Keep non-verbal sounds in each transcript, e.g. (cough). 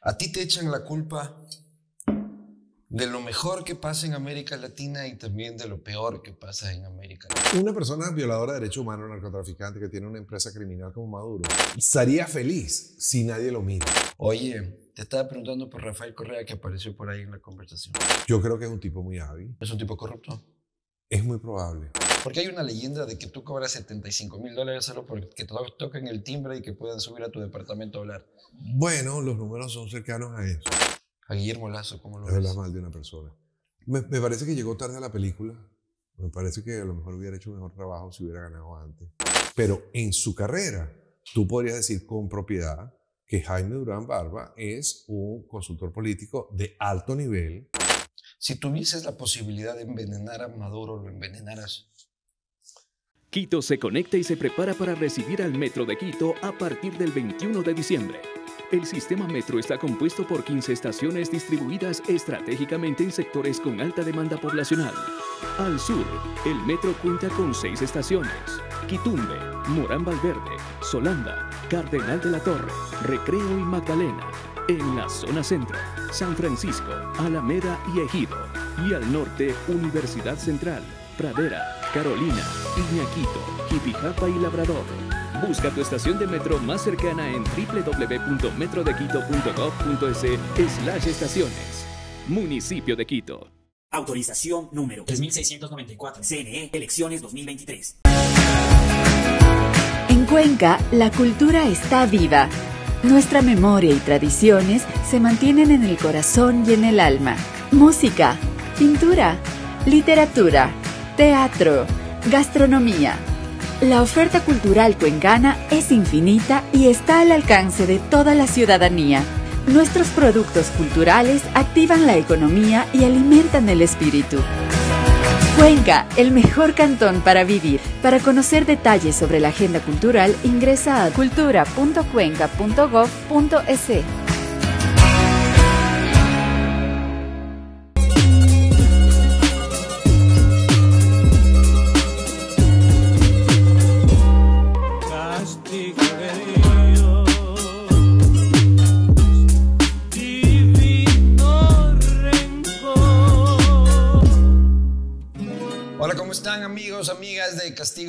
A ti te echan la culpa de lo mejor que pasa en América Latina y también de lo peor que pasa en América Latina. Una persona violadora de derechos humanos, narcotraficante, que tiene una empresa criminal como Maduro, estaría feliz si nadie lo mira. Oye, te estaba preguntando por Rafael Correa que apareció por ahí en la conversación. Yo creo que es un tipo muy hábil. ¿Es un tipo corrupto? Es muy probable. Porque hay una leyenda de que tú cobras 75 mil dólares solo porque todos tocan el timbre y que puedan subir a tu departamento a hablar. Bueno, los números son cercanos a eso. A Guillermo Lazo, ¿cómo lo ves? Habla mal de una persona. Me, parece que llegó tarde a la película. Me parece que a lo mejor hubiera hecho un mejor trabajo si hubiera ganado antes. Pero en su carrera, tú podrías decir con propiedad que Jaime Durán Barba es un consultor político de alto nivel. Si tuvieses la posibilidad de envenenar a Maduro, ¿lo envenenaras? Quito se conecta y se prepara para recibir al Metro de Quito a partir del 21 de diciembre. El sistema Metro está compuesto por 15 estaciones distribuidas estratégicamente en sectores con alta demanda poblacional. Al sur, el Metro cuenta con 6 estaciones. Quitumbe, Morán Valverde, Solanda, Cardenal de la Torre, Recreo y Magdalena. En la zona centro, San Francisco, Alameda y Ejido. Y al norte, Universidad Central, Pradera, Carolina, Iñaquito, Jipijapa y Labrador. Busca tu estación de metro más cercana en www.metrodequito.gov.es slash estaciones. Municipio de Quito. Autorización número 3694. CNE, elecciones 2023. En Cuenca, la cultura está viva. Nuestra memoria y tradiciones se mantienen en el corazón y en el alma. Música, pintura, literatura teatro, gastronomía. La oferta cultural cuencana es infinita y está al alcance de toda la ciudadanía. Nuestros productos culturales activan la economía y alimentan el espíritu. Cuenca, el mejor cantón para vivir. Para conocer detalles sobre la agenda cultural, ingresa a cultura.cuenca.gov.es.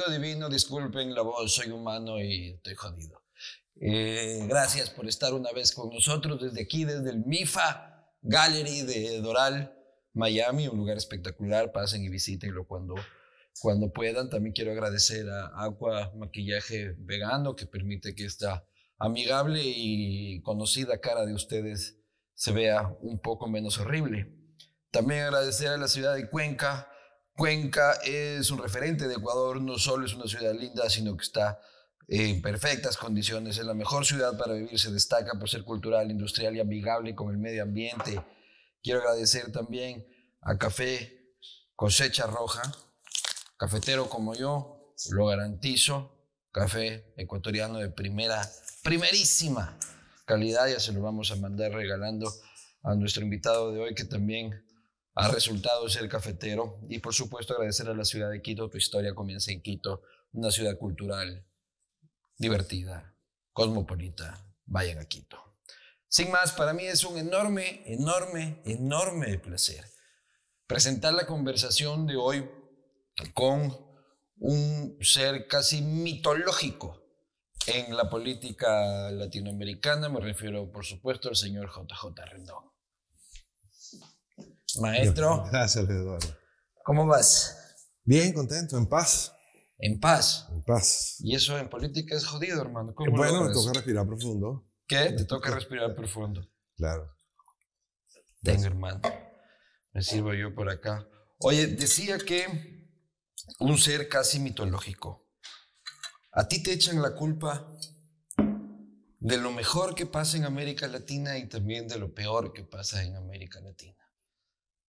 divino, disculpen la voz, soy humano y estoy jodido. Eh, gracias por estar una vez con nosotros desde aquí, desde el MIFA Gallery de Doral, Miami, un lugar espectacular. Pasen y visítenlo cuando, cuando puedan. También quiero agradecer a Aqua Maquillaje Vegano que permite que esta amigable y conocida cara de ustedes se vea un poco menos horrible. También agradecer a la ciudad de Cuenca Cuenca es un referente de Ecuador, no solo es una ciudad linda, sino que está en perfectas condiciones, es la mejor ciudad para vivir, se destaca por ser cultural, industrial y amigable con el medio ambiente. Quiero agradecer también a Café Cosecha Roja, cafetero como yo, lo garantizo, café ecuatoriano de primera, primerísima calidad, ya se lo vamos a mandar regalando a nuestro invitado de hoy que también ha resultado ser cafetero y por supuesto agradecer a la ciudad de Quito. Tu historia comienza en Quito, una ciudad cultural, divertida, cosmopolita. Vayan a Quito. Sin más, para mí es un enorme, enorme, enorme placer presentar la conversación de hoy con un ser casi mitológico en la política latinoamericana. Me refiero, por supuesto, al señor JJ Rendón. Maestro. Gracias, ¿Cómo vas? Bien, contento, en paz. En paz. En paz. Y eso en política es jodido, hermano. ¿Cómo eh, bueno, me toca respirar profundo. ¿Qué? Te toca respirar profundo. Claro. Tengo, hermano. Me sirvo yo por acá. Oye, decía que un ser casi mitológico. A ti te echan la culpa de lo mejor que pasa en América Latina y también de lo peor que pasa en América Latina.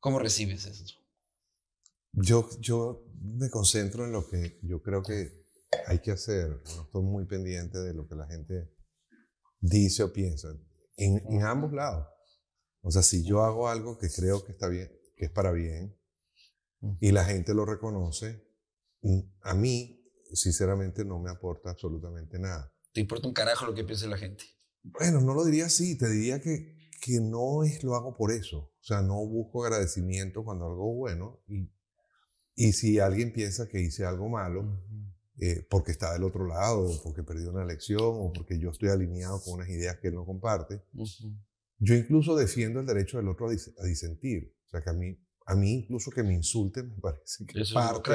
¿Cómo recibes eso? Yo, yo me concentro en lo que yo creo que hay que hacer. No estoy muy pendiente de lo que la gente dice o piensa, en, en ambos lados. O sea, si yo hago algo que creo que está bien, que es para bien, y la gente lo reconoce, a mí, sinceramente, no me aporta absolutamente nada. ¿Te importa un carajo lo que piense la gente? Bueno, no lo diría así, te diría que que no es lo hago por eso. O sea, no busco agradecimiento cuando algo bueno. Y, y si alguien piensa que hice algo malo, eh, porque está del otro lado, o porque perdió una elección, o porque yo estoy alineado con unas ideas que él no comparte, yo incluso defiendo el derecho del otro a, disentir. O sea, que a mí, a mí incluso que me insulte me (laughs) parece que parte,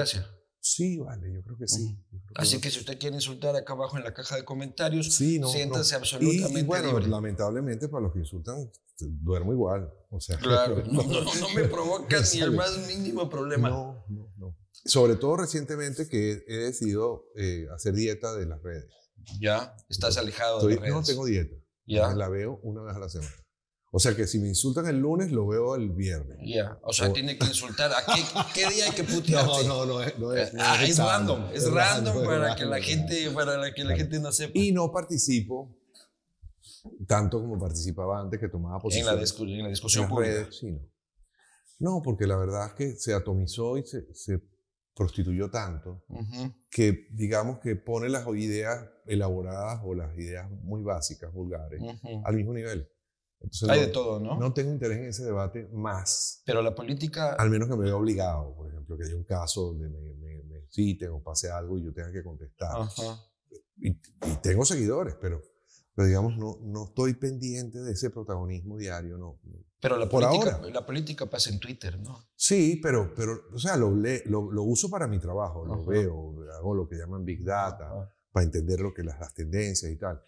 Sí, vale, yo creo que sí. Así que si usted quiere insultar acá abajo en la caja de comentarios, siéntase absolutamente bueno, lamentablemente para los que insultan, duermo igual. O sea, claro, (laughs) no, me provoca ni el más mínimo problema. No, no, no. Sobre todo recientemente que he decidido eh, hacer dieta de las redes. Ya, estás alejado de las redes. No tengo dieta. Ya. La veo una vez a la semana. O sea que si me insultan el lunes, lo veo el viernes. o sea, tiene que insultar. ¿A qué, día hay que (laughs) putear? No, no, no, eh, ah, es, es, random. Es, random, para, que la gente, para que la gente no sepa. Y no participo tanto como participaba antes, que tomaba posición. En la, en la discusión pública. no. no. porque la verdad es que se atomizó y se, prostituyó tanto que, digamos, que pone las ideas elaboradas o las ideas muy básicas, vulgares, al mismo nivel. Hay no, de todo, ¿no? No tengo interés en ese debate más. Pero la política... Al menos que me vea obligado, por ejemplo, que haya un caso donde me, citen o pase algo y yo tenga que contestar. Ajá. Y, tengo seguidores, pero, digamos, no, no estoy pendiente de ese protagonismo diario, no. Pero la, por política, ahora. la política pasa en Twitter, ¿no? Sí, pero, pero o sea, lo, lo, uso para mi trabajo, lo veo, hago lo que llaman Big Data, para entender lo que las tendencias y tal.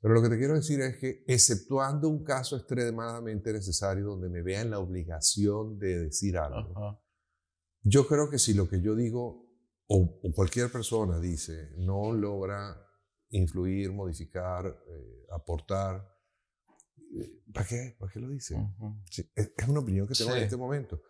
Pero lo que te quiero decir es que, exceptuando un caso extremadamente necesario donde me vean la obligación de decir algo, yo creo que si lo que yo digo o, cualquier persona dice no logra influir, modificar, eh, aportar, eh, ¿para qué? ¿Para qué lo dice? es, una opinión que tengo en este momento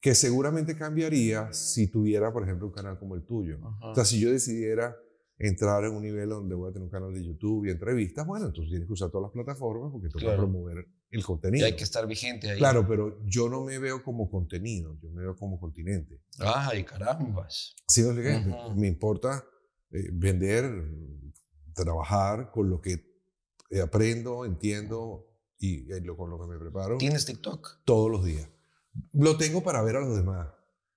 que seguramente cambiaría si tuviera, por ejemplo, un canal como el tuyo. O sea, si yo decidiera entrar en un nivel donde voy a tener un canal de YouTube y entrevistas, bueno, entonces tienes que usar todas las plataformas porque toca promover el contenido. Y hay que estar vigente ahí. Claro, pero yo no me veo como contenido, yo me veo como continente. ¡Ay, carambas! Sí, ¿no? me importa eh, vender, trabajar con lo que eh, aprendo, entiendo y, eh, con lo que me preparo. ¿Tienes TikTok? Todos los días. Lo tengo para ver a los demás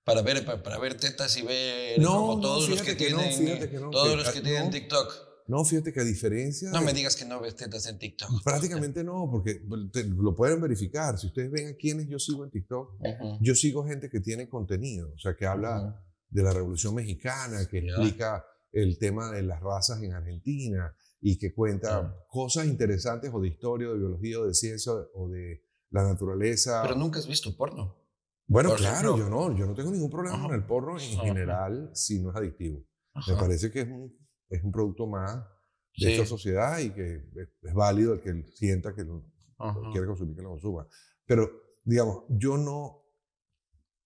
para ver, para, ver tetas y ver no, todos los que, tienen, todos los que tienen TikTok. No, fíjate que a diferencia. No me digas que no ves tetas en TikTok. (laughs) Prácticamente no, porque lo pueden verificar. Si ustedes ven a quienes yo sigo en TikTok, yo sigo gente que tiene contenido, o sea, que habla de la Revolución Mexicana, que explica el tema de las razas en Argentina y que cuenta cosas interesantes o de historia, de biología, o de ciencia o de la naturaleza. Pero nunca has visto porno. Bueno, claro, yo no, yo no tengo ningún problema con el porro en ah, general si no es adictivo. Me parece que es un, producto más de esta sociedad y que es, válido el que sienta que lo quiere consumir, que lo consuma. Pero, digamos, yo no,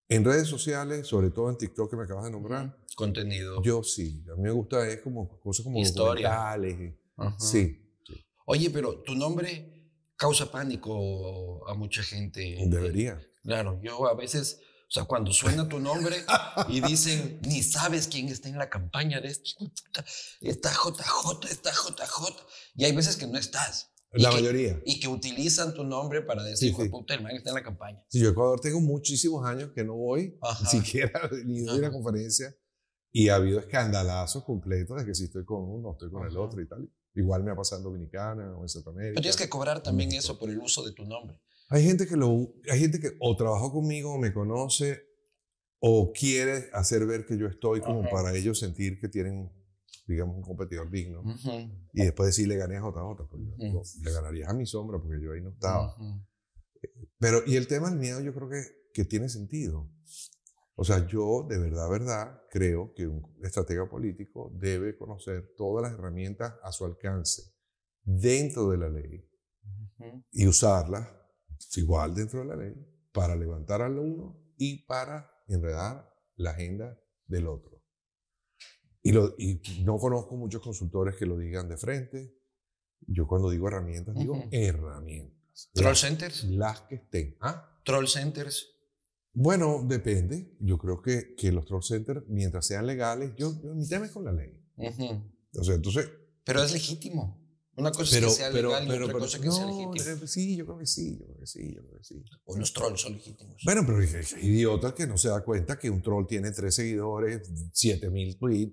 en redes sociales, sobre todo en TikTok que me acabas de nombrar. Contenido. Yo sí, a mí me gusta, es como cosas como Historia. Eh, sí. Oye, pero tu nombre causa pánico a mucha gente. Eh, Debería. Claro, yo a veces, o sea, cuando suena tu nombre y dicen, ni sabes quién está en la campaña de esto, está JJ, está JJ, y hay veces que no estás. La mayoría. y que utilizan tu nombre para decir, hijo puta, el man está en la campaña. Sí, yo Ecuador tengo muchísimos años que no voy, ni siquiera ni a una conferencia, y ha habido escandalazos completos de que si estoy con uno, estoy con el otro y tal. Igual me ha pasado en Dominicana o en Centroamérica. Pero tienes que cobrar también eso por el uso de tu nombre. Hay gente que lo, hay gente que o trabaja conmigo o me conoce o quiere hacer ver que yo estoy como para ellos sentir que tienen, digamos, un competidor digno. Y después decirle gané a pues otra le ganarías a mi sombra porque yo ahí no estaba. Pero, y el tema del miedo yo creo que, que tiene sentido. O sea, yo de verdad, verdad, creo que un estratega político debe conocer todas las herramientas a su alcance dentro de la ley y usarlas igual dentro de la ley, para levantar al uno y para enredar la agenda del otro. Y, lo, y no conozco muchos consultores que lo digan de frente. Yo cuando digo herramientas, digo herramientas. ¿Troll centers? Las que estén. ¿Ah? ¿Troll centers? Bueno, depende. Yo creo que, que los troll centers, mientras sean legales, yo, ni mi tema con la ley. o sea, entonces... Pero es legítimo. Una cosa es que sea legal y otra cosa es que sea legítimo. sí, yo creo que sí, yo creo que sí, yo creo que sí. O los trolls son legítimos. Bueno, pero es idiota que no se da cuenta que un troll tiene tres seguidores, siete mil tweets.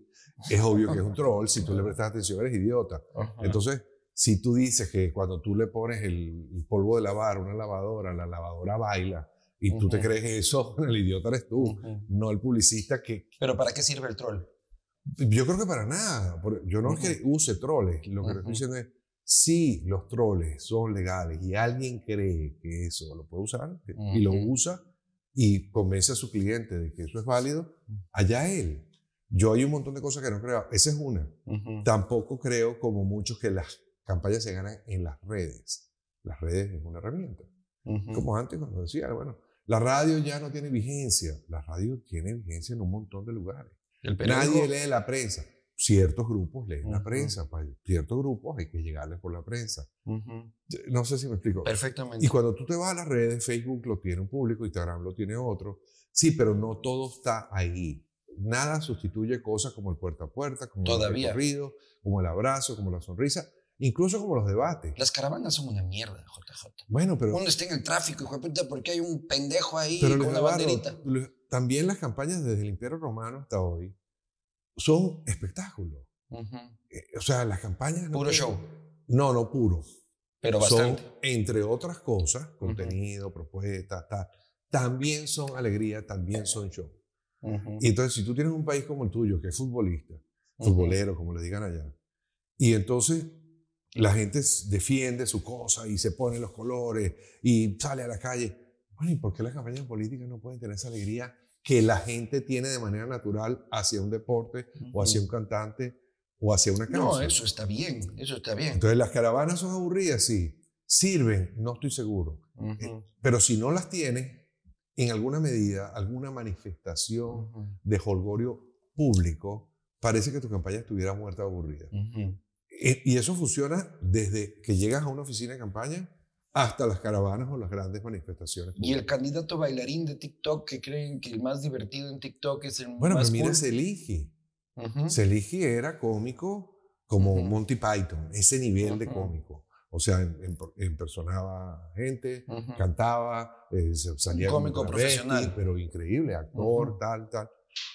Es obvio que es un troll. Si tú le prestas atención, eres idiota. Entonces, si tú dices que cuando tú le pones el, polvo de lavar a una lavadora, la lavadora baila y tú te crees eso, (laughs) el idiota eres tú, no el publicista que... Pero ¿para qué sirve el troll? Yo creo que para nada. Yo no es que use troles. Lo que es, si los troles son legales y alguien cree que eso lo puede usar y lo usa y convence a su cliente de que eso es válido, allá él. Yo hay un montón de cosas que no creo. Esa es una. Tampoco creo, como muchos, que las campañas se ganan en las redes. Las redes es una herramienta. Como antes cuando decía, bueno, la radio ya no tiene vigencia. La radio tiene vigencia en un montón de lugares. Nadie lee la prensa. Ciertos grupos leen la prensa, para pues, ciertos grupos hay que llegarles por la prensa. No sé si me explico. Perfectamente. Y cuando tú te vas a las redes, Facebook lo tiene un público, Instagram lo tiene otro. Sí, pero no todo está ahí. Nada sustituye cosas como el puerta a puerta, como el recorrido, como el abrazo, como la sonrisa incluso como los debates. Las caravanas son una mierda, JJ. Bueno, pero. Uno está en el tráfico, hijo de porque hay un pendejo ahí con una banderita también las campañas desde el Imperio Romano hasta hoy son espectáculos. Eh, o sea, las campañas... Puro show. no, no puro. Pero bastante. Son, entre otras cosas, contenido, propuestas, tal, también son alegría, también son show. Y entonces, si tú tienes un país como el tuyo, que es futbolista, futbolero, como le digan allá, y entonces la gente defiende su cosa y se pone los colores y sale a la calle. Bueno, ¿y por qué las campañas políticas no pueden tener esa alegría que la gente tiene de manera natural hacia un deporte o hacia un cantante o hacia una canción. No, eso está bien, eso está bien. Entonces, ¿las caravanas son aburridas? Sí. ¿Sirven? No estoy seguro. Eh, pero si no las tienes, en alguna medida, alguna manifestación de jolgorio público, parece que tu campaña estuviera muerta o aburrida. Eh, y eso funciona desde que llegas a una oficina de campaña hasta las caravanas o las grandes manifestaciones. Y el candidato bailarín de TikTok que creen que el más divertido en TikTok es el bueno, más... Bueno, mira Seligi. Uh era cómico como Monty Python, ese nivel de cómico. O sea, impersonaba gente, cantaba, eh, salía un cómico profesional. pero increíble, actor, tal, tal.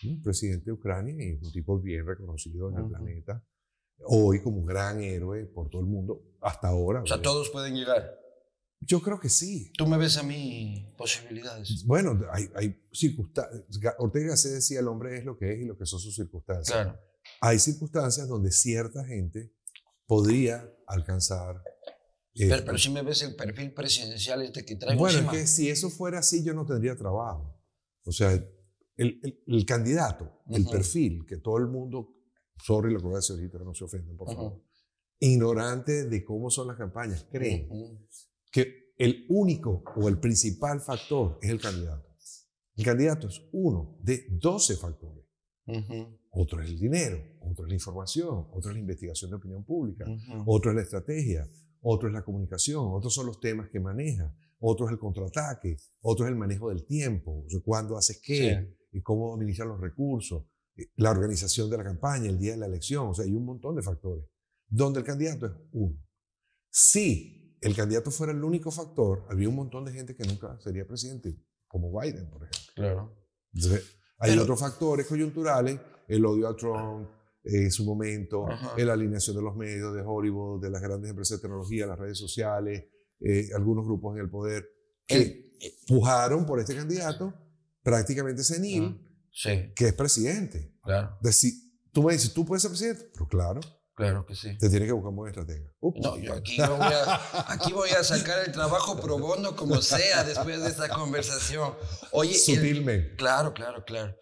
Un presidente de Ucrania y un tipo bien reconocido en el planeta. Hoy como un gran héroe por todo el mundo, hasta ahora. O sea, todos pueden llegar. Yo creo que sí. Tú me ves a mí posibilidades. Bueno, hay, circunstancias. Ortega se decía el hombre es lo que es y lo que son sus circunstancias. Claro. Hay circunstancias donde cierta gente podría alcanzar. Eh, pero, si me ves el perfil presidencial este que traigo. Bueno, es que si eso fuera así, yo no tendría trabajo. O sea, el, el, candidato, el perfil que todo el mundo, sorry lo que voy a decir ahorita, no se ofenden, por favor. Ignorante de cómo son las campañas, creen que el único o el principal factor es el candidato. El candidato es uno de 12 factores. Otro es el dinero, otro es la información, otro es la investigación de opinión pública, otro es la estrategia, otro es la comunicación, otros son los temas que maneja, otro es el contraataque, otro es el manejo del tiempo, o sea, cuándo haces qué, y cómo administrar los recursos, eh, la organización de la campaña, el día de la elección, o sea, hay un montón de factores, donde el candidato es uno. Si el candidato fuera el único factor, había un montón de gente que nunca sería presidente, como Biden, por ejemplo. Claro. hay otros factores coyunturales, el odio a Trump en su momento, la alineación de los medios, de Hollywood, de las grandes empresas de tecnología, las redes sociales, eh, algunos grupos en el poder, que eh, por este candidato prácticamente senil, que es presidente. Claro. tú me dices, ¿tú puedes ser presidente? Pero claro. Claro que sí. Te tiene que buscar un buen estratega. No, yo (laughs) aquí, voy a, sacar el trabajo pro bono como sea después de esta conversación. Oye, Sutilmente. claro, claro, claro.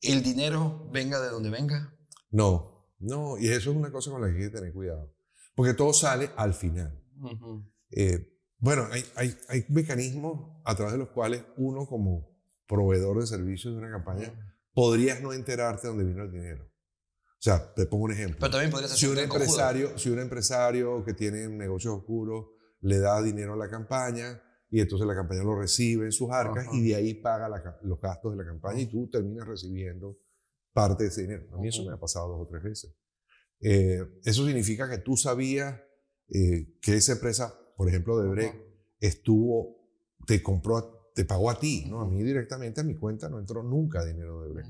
¿El dinero venga de donde venga? No, no. Y eso es una cosa con la que hay que tener cuidado. Porque todo sale al final. Eh, bueno, hay, mecanismos a través de los cuales uno como proveedor de servicios de una campaña podrías no enterarte de dónde vino el dinero. O sea, te pongo un ejemplo. Pero también podría ser si un, empresario, si un empresario que tiene negocios oscuros le da dinero a la campaña y entonces la campaña lo recibe en sus arcas y de ahí paga los gastos de la campaña y ah. tú terminas recibiendo parte de ese dinero. A mí eso me ha pasado dos o tres veces. Eh, eso significa que tú sabías eh, que esa empresa, por ejemplo, de estuvo, te compró, te pagó a ti, ¿no? A mí directamente a mi cuenta no entró nunca dinero de Breck.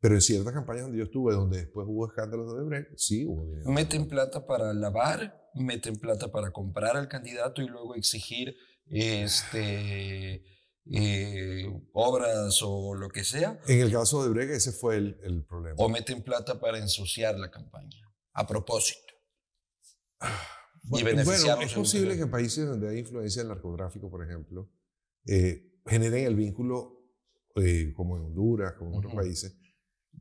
Pero en ciertas campañas donde yo estuve, donde después hubo escándalos de Odebrecht, sí hubo Meten plata para lavar, meten plata para comprar al candidato y luego exigir este, eh, obras o lo que sea. En el caso de Odebrecht ese fue el, el problema. O meten plata para ensuciar la campaña, a propósito. Ah, y bueno, es posible que en países donde hay influencia del narcotráfico, por ejemplo, eh, generen el vínculo, eh, como en Honduras, como en otros países,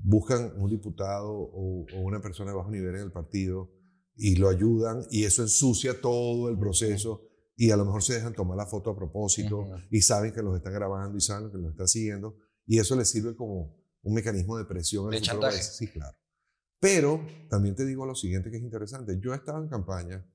buscan un diputado o, una persona de bajo nivel en el partido y lo ayudan y eso ensucia todo el proceso y a lo mejor se dejan tomar la foto a propósito y saben que los están grabando y saben que los están siguiendo y eso les sirve como un mecanismo de presión. De chantaje. Sí, claro. Pero también te digo lo siguiente que es interesante. Yo estaba en campaña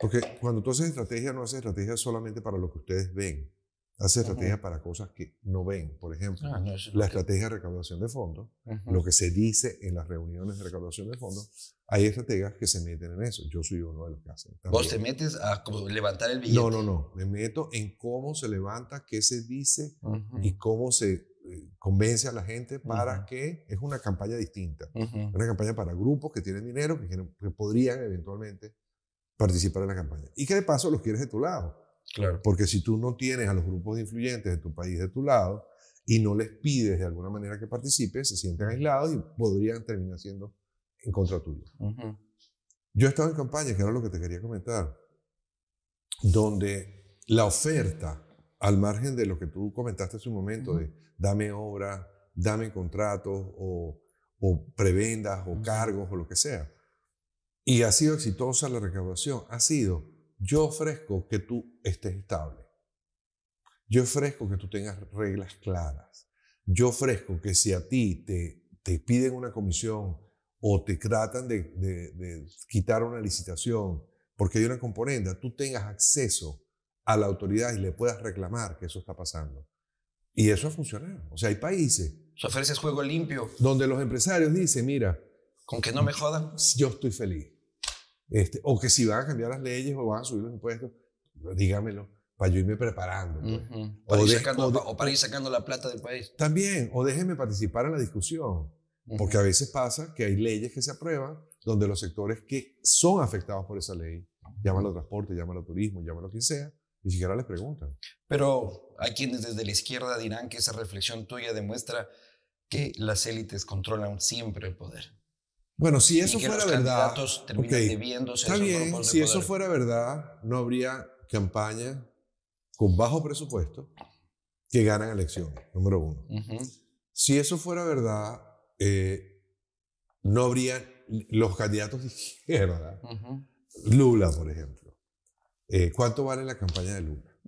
porque cuando tú haces estrategia no haces estrategia solamente para lo que ustedes ven. Hace estrategias para cosas que no ven. Por ejemplo, ah, la estrategia de recaudación de fondos, lo que se dice en las reuniones de recaudación de fondos, hay estrategias que se meten en eso. Yo soy uno de los que hacen. ¿Vos te metes a levantar el billete? No, no, no. Me meto en cómo se levanta, qué se dice y cómo se eh, convence a la gente para que es una campaña distinta. Una campaña para grupos que tienen dinero, que, que podrían eventualmente participar en la campaña. Y que de paso los quieres de tu lado Claro. Porque si tú no tienes a los grupos de influyentes de tu país de tu lado y no les pides de alguna manera que participen, se sienten aislados y podrían terminar siendo en contra tuyo. Yo he estado en campaña, que era lo que te quería comentar, donde la oferta, al margen de lo que tú comentaste hace un momento, de dame obra, dame contratos o, prebendas o cargos o lo que sea, y ha sido exitosa la recaudación, ha sido yo ofrezco que tú estés estable. Yo ofrezco que tú tengas reglas claras. Yo ofrezco que si a ti te, te piden una comisión o te tratan de, de, de quitar una licitación porque hay una componenda, tú tengas acceso a la autoridad y le puedas reclamar que eso está pasando. Y eso ha funcionado. O sea, hay países. Se ofrece juego limpio. Donde los empresarios dicen, mira. Con que no me jodan. Yo estoy feliz. Este, o que si van a cambiar las leyes o van a subir los impuestos, dígamelo para yo irme preparando. Pues. o, para ir sacando, la plata del país. También, o déjenme participar en la discusión, porque a veces pasa que hay leyes que se aprueban donde los sectores que son afectados por esa ley, llámalo transporte, llámalo turismo, llámalo quien sea, ni siquiera les preguntan. Pero hay quienes desde la izquierda dirán que esa reflexión tuya demuestra que las élites controlan siempre el poder. Bueno, si eso fuera verdad, okay. Si eso fuera verdad, no habría campañas con bajo presupuesto que ganan elecciones, número uno. Si eso fuera verdad, eh, no habría los candidatos (laughs) de izquierda. Lula, por ejemplo. Eh, ¿Cuánto vale la campaña de Lula?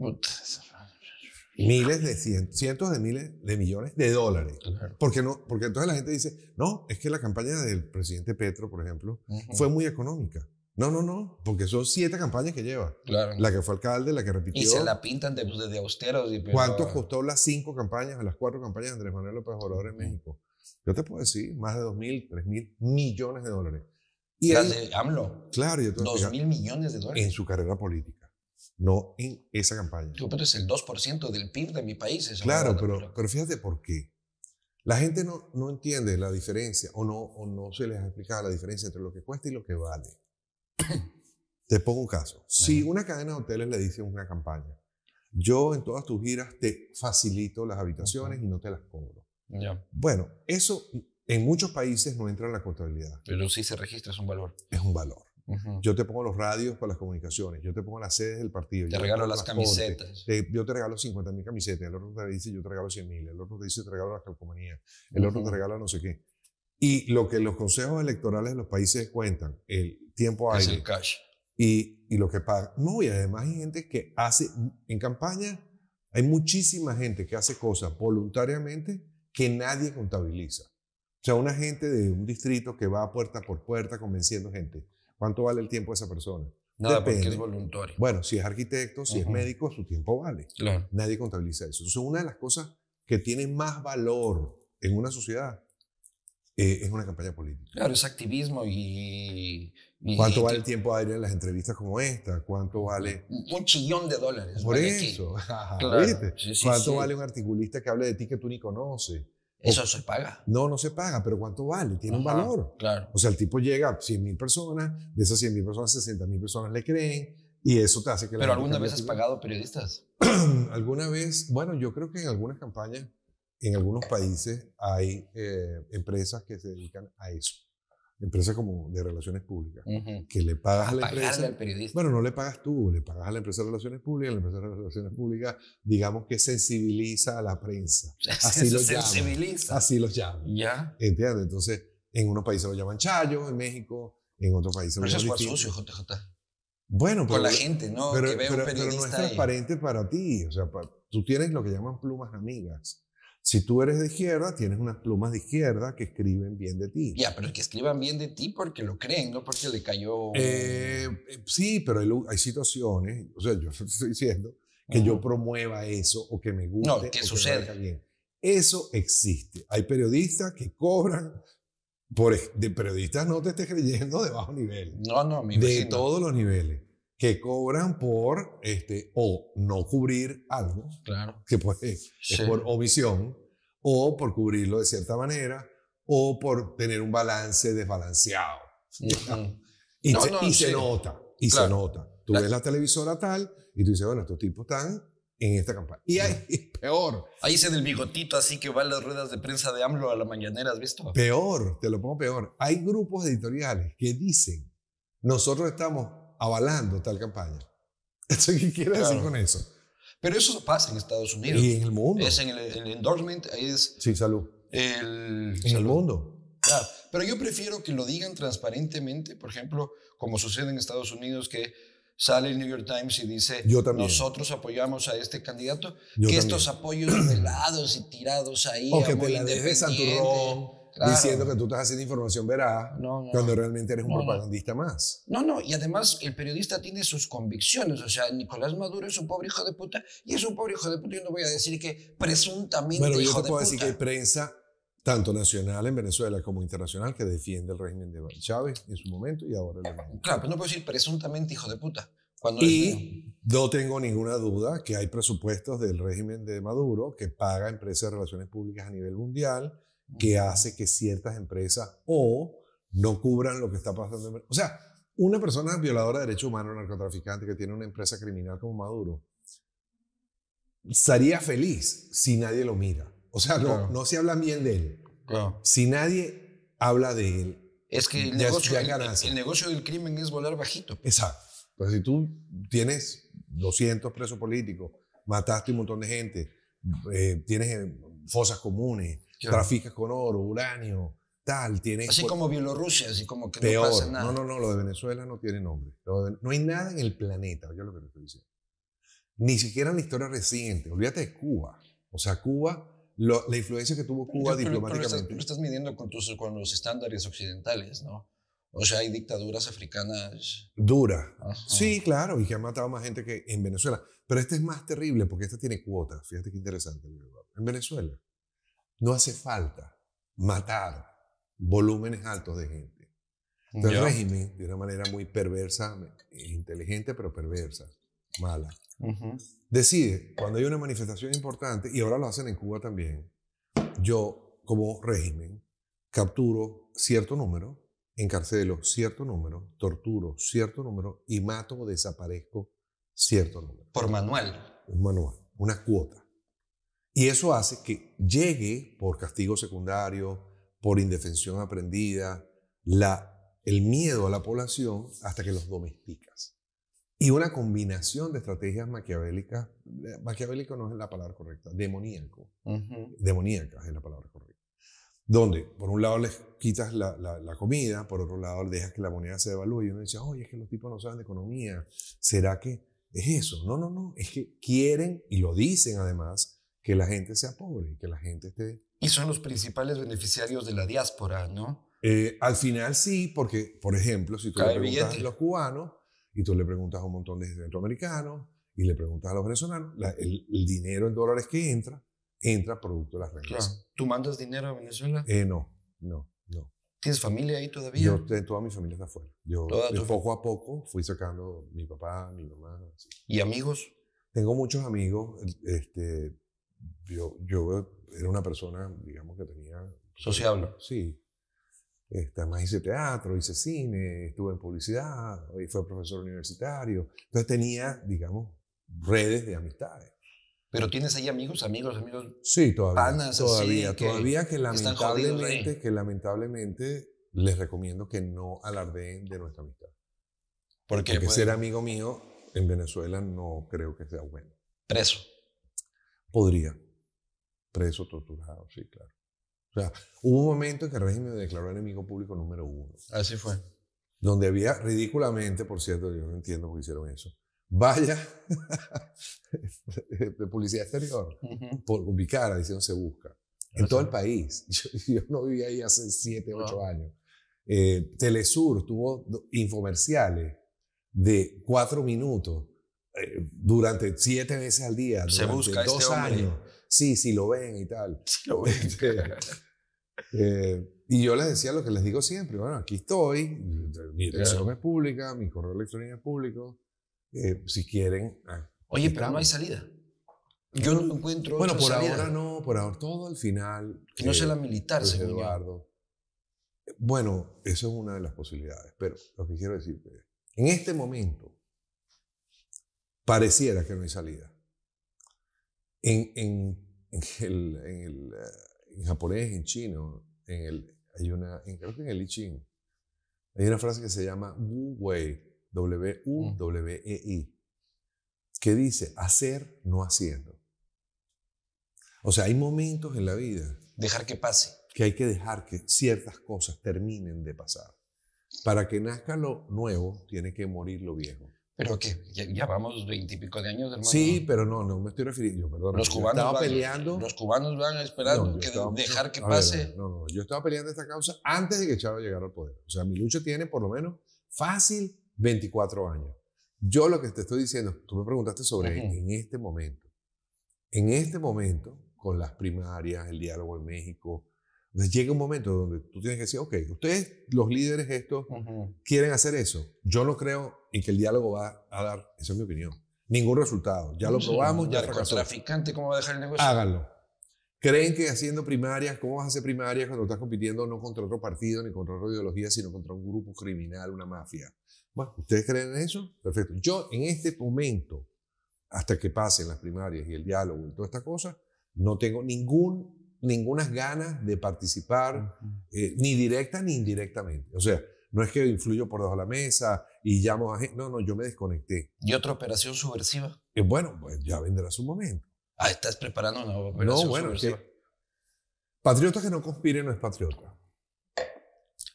Miles de cientos, de miles de millones de dólares. Porque, no, porque entonces la gente dice, no, es que la campaña del presidente Petro, por ejemplo, fue muy económica. No, no, no, porque son siete campañas que lleva. La que fue alcalde, la que repitió. Y se la pintan de, pues, de austeros. ¿Cuánto costó las cinco campañas, las cuatro campañas de Andrés Manuel López Obrador en México? Yo te puedo decir, más de dos mil, tres mil millones de dólares. Y las de AMLO. Claro. Yo te dos mil millones de dólares. En su carrera política no en esa campaña. pero es el 2% del PIB de mi país. claro, pero, pero fíjate por qué. La gente no, no entiende la diferencia o no, o no se les ha explicado la diferencia entre lo que cuesta y lo que vale. (coughs) te pongo un caso. Si una cadena de hoteles le dice una campaña, yo en todas tus giras te facilito las habitaciones y no te las cobro. Ya. Bueno, eso en muchos países no entra en la contabilidad. Pero si se registra es un valor. Es un valor. Yo te pongo los radios para las comunicaciones, yo te pongo las sedes del partido. Te regalo las camisetas. yo te regalo 50 eh, mil camisetas, el otro te dice yo te regalo 100 mil, el otro te dice te regalo las calcomanías, el otro te regala no sé qué. Y lo que los consejos electorales de los países cuentan, el tiempo aire. Es el cash. Y, y, lo que pagan. No, y además hay gente que hace, en campaña hay muchísima gente que hace cosas voluntariamente que nadie contabiliza. O sea, una gente de un distrito que va puerta por puerta convenciendo gente ¿Cuánto vale el tiempo de esa persona? Nada, Depende. porque es voluntario. Bueno, si es arquitecto, si es médico, su tiempo vale. Claro. Nadie contabiliza eso. Entonces, una de las cosas que tiene más valor en una sociedad eh, es una campaña política. Claro, es activismo y... ¿Cuánto vale el tiempo aire en las entrevistas como esta? ¿Cuánto vale...? Un chillón de dólares. Por eso. (laughs) ¿Viste? ¿Cuánto vale un articulista que hable de ti que tú ni conoces? Eso se paga. No, no se paga, pero ¿cuánto vale? Tiene un valor. Claro. O sea, el tipo llega a 100 mil personas, de esas 100 mil personas, 60 mil personas le creen y eso te hace que... Pero alguna vez has pagado periodistas. (clears throat) alguna vez, bueno, yo creo que en algunas campañas, en algunos países hay eh, empresas que se dedican a eso empresas como de relaciones públicas, que le pagas a la empresa. Al periodista. Bueno, no le pagas tú, le pagas a la empresa de relaciones públicas, la empresa de relaciones públicas, digamos que sensibiliza a la prensa. (laughs) Así lo sensibiliza. así los llaman. Ya. ¿Entiendes? Entonces, en unos países lo llaman Chayo, en México, en otros países lo llaman. JJ. Bueno, pero. Con la gente, ¿no? pero, pero no es transparente para ti. O sea, tú tienes lo que llaman plumas amigas. Si tú eres de izquierda, tienes unas plumas de izquierda que escriben bien de ti. Ya, yeah, pero que escriban bien de ti porque lo creen, no porque le cayó. Eh, eh, sí, pero hay, situaciones, o sea, yo (laughs) estoy diciendo que yo promueva eso o que me guste. No, que suceda bien. Eso existe. Hay periodistas que cobran por de periodistas no te estés creyendo de bajo nivel. No, no, De todos los niveles que cobran por este, o no cubrir algo, claro. que pues por omisión, o por cubrirlo de cierta manera, o por tener un balance desbalanceado. Y, se, nota, y se nota. Tú ves la televisora tal y tú dices, bueno, estos tipos están en esta campaña. Y ahí, (laughs) peor. Ahí dicen el bigotito así que va las ruedas de prensa de AMLO a la mañanera, ¿has visto? Peor, te lo pongo peor. Hay grupos editoriales que dicen, nosotros estamos avalando tal campaña. (laughs) ¿Eso qué quiere decir con eso? Pero eso pasa en Estados Unidos. Y en el mundo. Es en el, endorsement, ahí es... Sí, salud. El, en el mundo. Claro. Pero yo prefiero que lo digan transparentemente, por ejemplo, como sucede en Estados Unidos, que sale el New York Times y dice, nosotros apoyamos a este candidato, que estos apoyos velados (clears throat) y tirados ahí... O que te la diciendo que tú estás haciendo información veraz cuando realmente eres un propagandista más. No, no, y además el periodista tiene sus convicciones. O sea, Nicolás Maduro es un pobre hijo de puta y es un pobre hijo de puta. Yo no voy a decir que presuntamente. Bueno, yo te puedo decir que hay prensa, tanto nacional en Venezuela como internacional, que defiende el régimen de Chávez en su momento y ahora el Claro, pero no puedo decir presuntamente hijo de puta. Cuando y no tengo ninguna duda que hay presupuestos del régimen de Maduro que paga empresas de relaciones públicas a nivel mundial que hace que ciertas empresas o no cubran lo que está pasando. O sea, una persona violadora de derechos humanos, narcotraficante, que tiene una empresa criminal como Maduro, estaría feliz si nadie lo mira. O sea, no, no, se habla bien de él. Si nadie habla de él. Es que el, negocio, el, negocio del crimen es volar bajito. Exacto. si tú tienes 200 presos políticos, mataste un montón de gente, eh, tienes eh, fosas comunes, Traficas Trafica con oro, uranio, tal. Tiene así como Bielorrusia, así como que no pasa nada. No, no, no, lo de Venezuela no tiene nombre. no hay nada en el planeta, yo lo que me estoy diciendo. Ni siquiera en la historia reciente. Olvídate de Cuba. O sea, Cuba, la influencia que tuvo Cuba diplomáticamente. Pero estás, estás, midiendo con, tus, con los estándares occidentales, ¿no? O sea, hay dictaduras africanas. Dura. Sí, claro, y que han matado más gente que en Venezuela. Pero este es más terrible porque este tiene cuotas. Fíjate qué interesante. En Venezuela, no hace falta matar volúmenes altos de gente. el régimen, de una manera muy perversa, e inteligente, pero perversa, mala, decide, cuando hay una manifestación importante, y ahora lo hacen en Cuba también, yo como régimen capturo cierto número, encarcelo cierto número, torturo cierto número y mato o desaparezco cierto número. Por manual. Un manual, una cuota. Y eso hace que llegue por castigo secundario, por indefensión aprendida, el miedo a la población hasta que los domesticas. Y una combinación de estrategias maquiavélicas, eh, maquiavélico no es la palabra correcta, demoníaco, demoníacas es la palabra correcta, donde por un lado les quitas la, comida, por otro lado dejas que la moneda se devalúe y uno dice, oye, es que los tipos no saben de economía, ¿será que es eso? No, no, no, es que quieren, y lo dicen además, que la gente sea pobre, que la gente esté... Y son los principales beneficiarios de la diáspora, ¿no? Eh, al final sí, porque, por ejemplo, si tú le preguntas a los cubanos y tú le preguntas a un montón de centroamericanos y le preguntas a los venezolanos, el, dinero en dólares que entra, entra producto de las rentas. ¿Tú mandas dinero a Venezuela? Eh, no, no, no. ¿Tienes familia ahí todavía? Yo, toda mi familia está afuera. Yo poco a poco fui sacando mi papá, mi mamá. Así. ¿Y amigos? Tengo muchos amigos. Este, yo, era una persona, digamos, que tenía... Sociable. Sí. estaba además hice teatro, hice cine, estuve en publicidad, fue profesor universitario. Entonces tenía, digamos, redes de amistades. Pero tienes ahí amigos, amigos, amigos. Sí, todavía. todavía, todavía que, lamentablemente, eh. que lamentablemente les recomiendo que no alardeen de nuestra amistad. Porque pues ser amigo mío en Venezuela no creo que sea bueno. Preso. Podría. Preso, torturado, sí, claro. O sea, hubo un momento en que el régimen declaró enemigo público número uno. Así fue. Donde había ridículamente, por cierto, yo no entiendo por qué hicieron eso, vaya de (laughs) este, policía exterior por ubicar a edición Se Busca. en todo el país. (laughs) Yo, no vivía ahí hace siete, ocho años. Eh, Telesur tuvo infomerciales de cuatro minutos eh, durante siete veces al día. Se busca este dos años. Sí, sí, lo ven y tal. (laughs) Sí, lo ven. Este, eh, y yo les decía lo que les digo siempre, bueno, aquí estoy, mi dirección es pública, mi correo electrónico es público, eh, si quieren. Ah, Oye, pero no hay salida. Yo no encuentro. Bueno, por ahora no, por ahora todo al final. Que no sea la militar, señor Eduardo. Bueno, eso es una de las posibilidades, pero lo que quiero decirte es, en este momento, pareciera que no hay salida. En, eh, en, japonés, en chino, en el, hay una, el I Ching, hay una frase que se llama Wu Wei, W-U-W-E-I, mm. que dice hacer no haciendo. O sea, hay momentos en la vida. Dejar que pase. Que hay que dejar que ciertas cosas terminen de pasar. Para que nazca lo nuevo, tiene que morir lo viejo. Pero este que ya, vamos veintipico de años, hermano. Sí, pero no, no me estoy refiriendo, perdón. Los cubanos van, peleando. Los cubanos van esperando dejar que pase. no, no, yo estaba peleando esta causa antes de que Chávez llegara al poder. O sea, mi lucha tiene por lo menos fácil 24 años. Yo lo que te estoy diciendo, tú me preguntaste sobre en este momento. En este momento, con las primarias, el diálogo en México, llega un momento donde tú tienes que decir, ok, ustedes, los líderes estos, quieren hacer eso. Yo no creo en que el diálogo va a dar, esa es mi opinión, ningún resultado. Ya lo probamos, ya fracasó. traficante, ¿cómo va a dejar el negocio? Háganlo. Creen que haciendo primarias, ¿cómo vas a hacer primarias cuando estás compitiendo no contra otro partido ni contra otra ideología, sino contra un grupo criminal, una mafia? Bueno, ¿ustedes creen en eso? Perfecto. Yo en este momento, hasta que pasen las primarias y el diálogo y toda esta cosa, no tengo ningún ninguna ganas de participar, eh, ni directa ni indirectamente. O sea, no es que influyo por debajo de la mesa y llamo a gente. No, no, yo me desconecté. ¿Y otra operación subversiva? Eh, bueno, pues ya vendrá su momento. Ah, estás preparando una operación no, bueno, subversiva. Que patriota que no conspire no es patriota.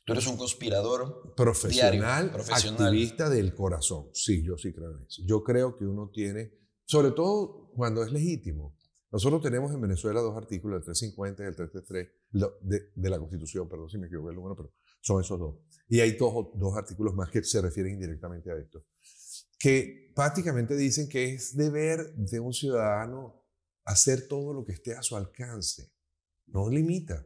Tú eres un conspirador profesional, activista del corazón. Sí, yo sí creo en eso. Yo creo que uno tiene, sobre todo cuando es legítimo, nosotros tenemos en Venezuela dos artículos, el 350 y el 333 de, de la Constitución, perdón si me equivoco el número, pero son esos dos. Y hay dos, dos artículos más que se refieren indirectamente a esto, que prácticamente dicen que es deber de un ciudadano hacer todo lo que esté a su alcance, no limita,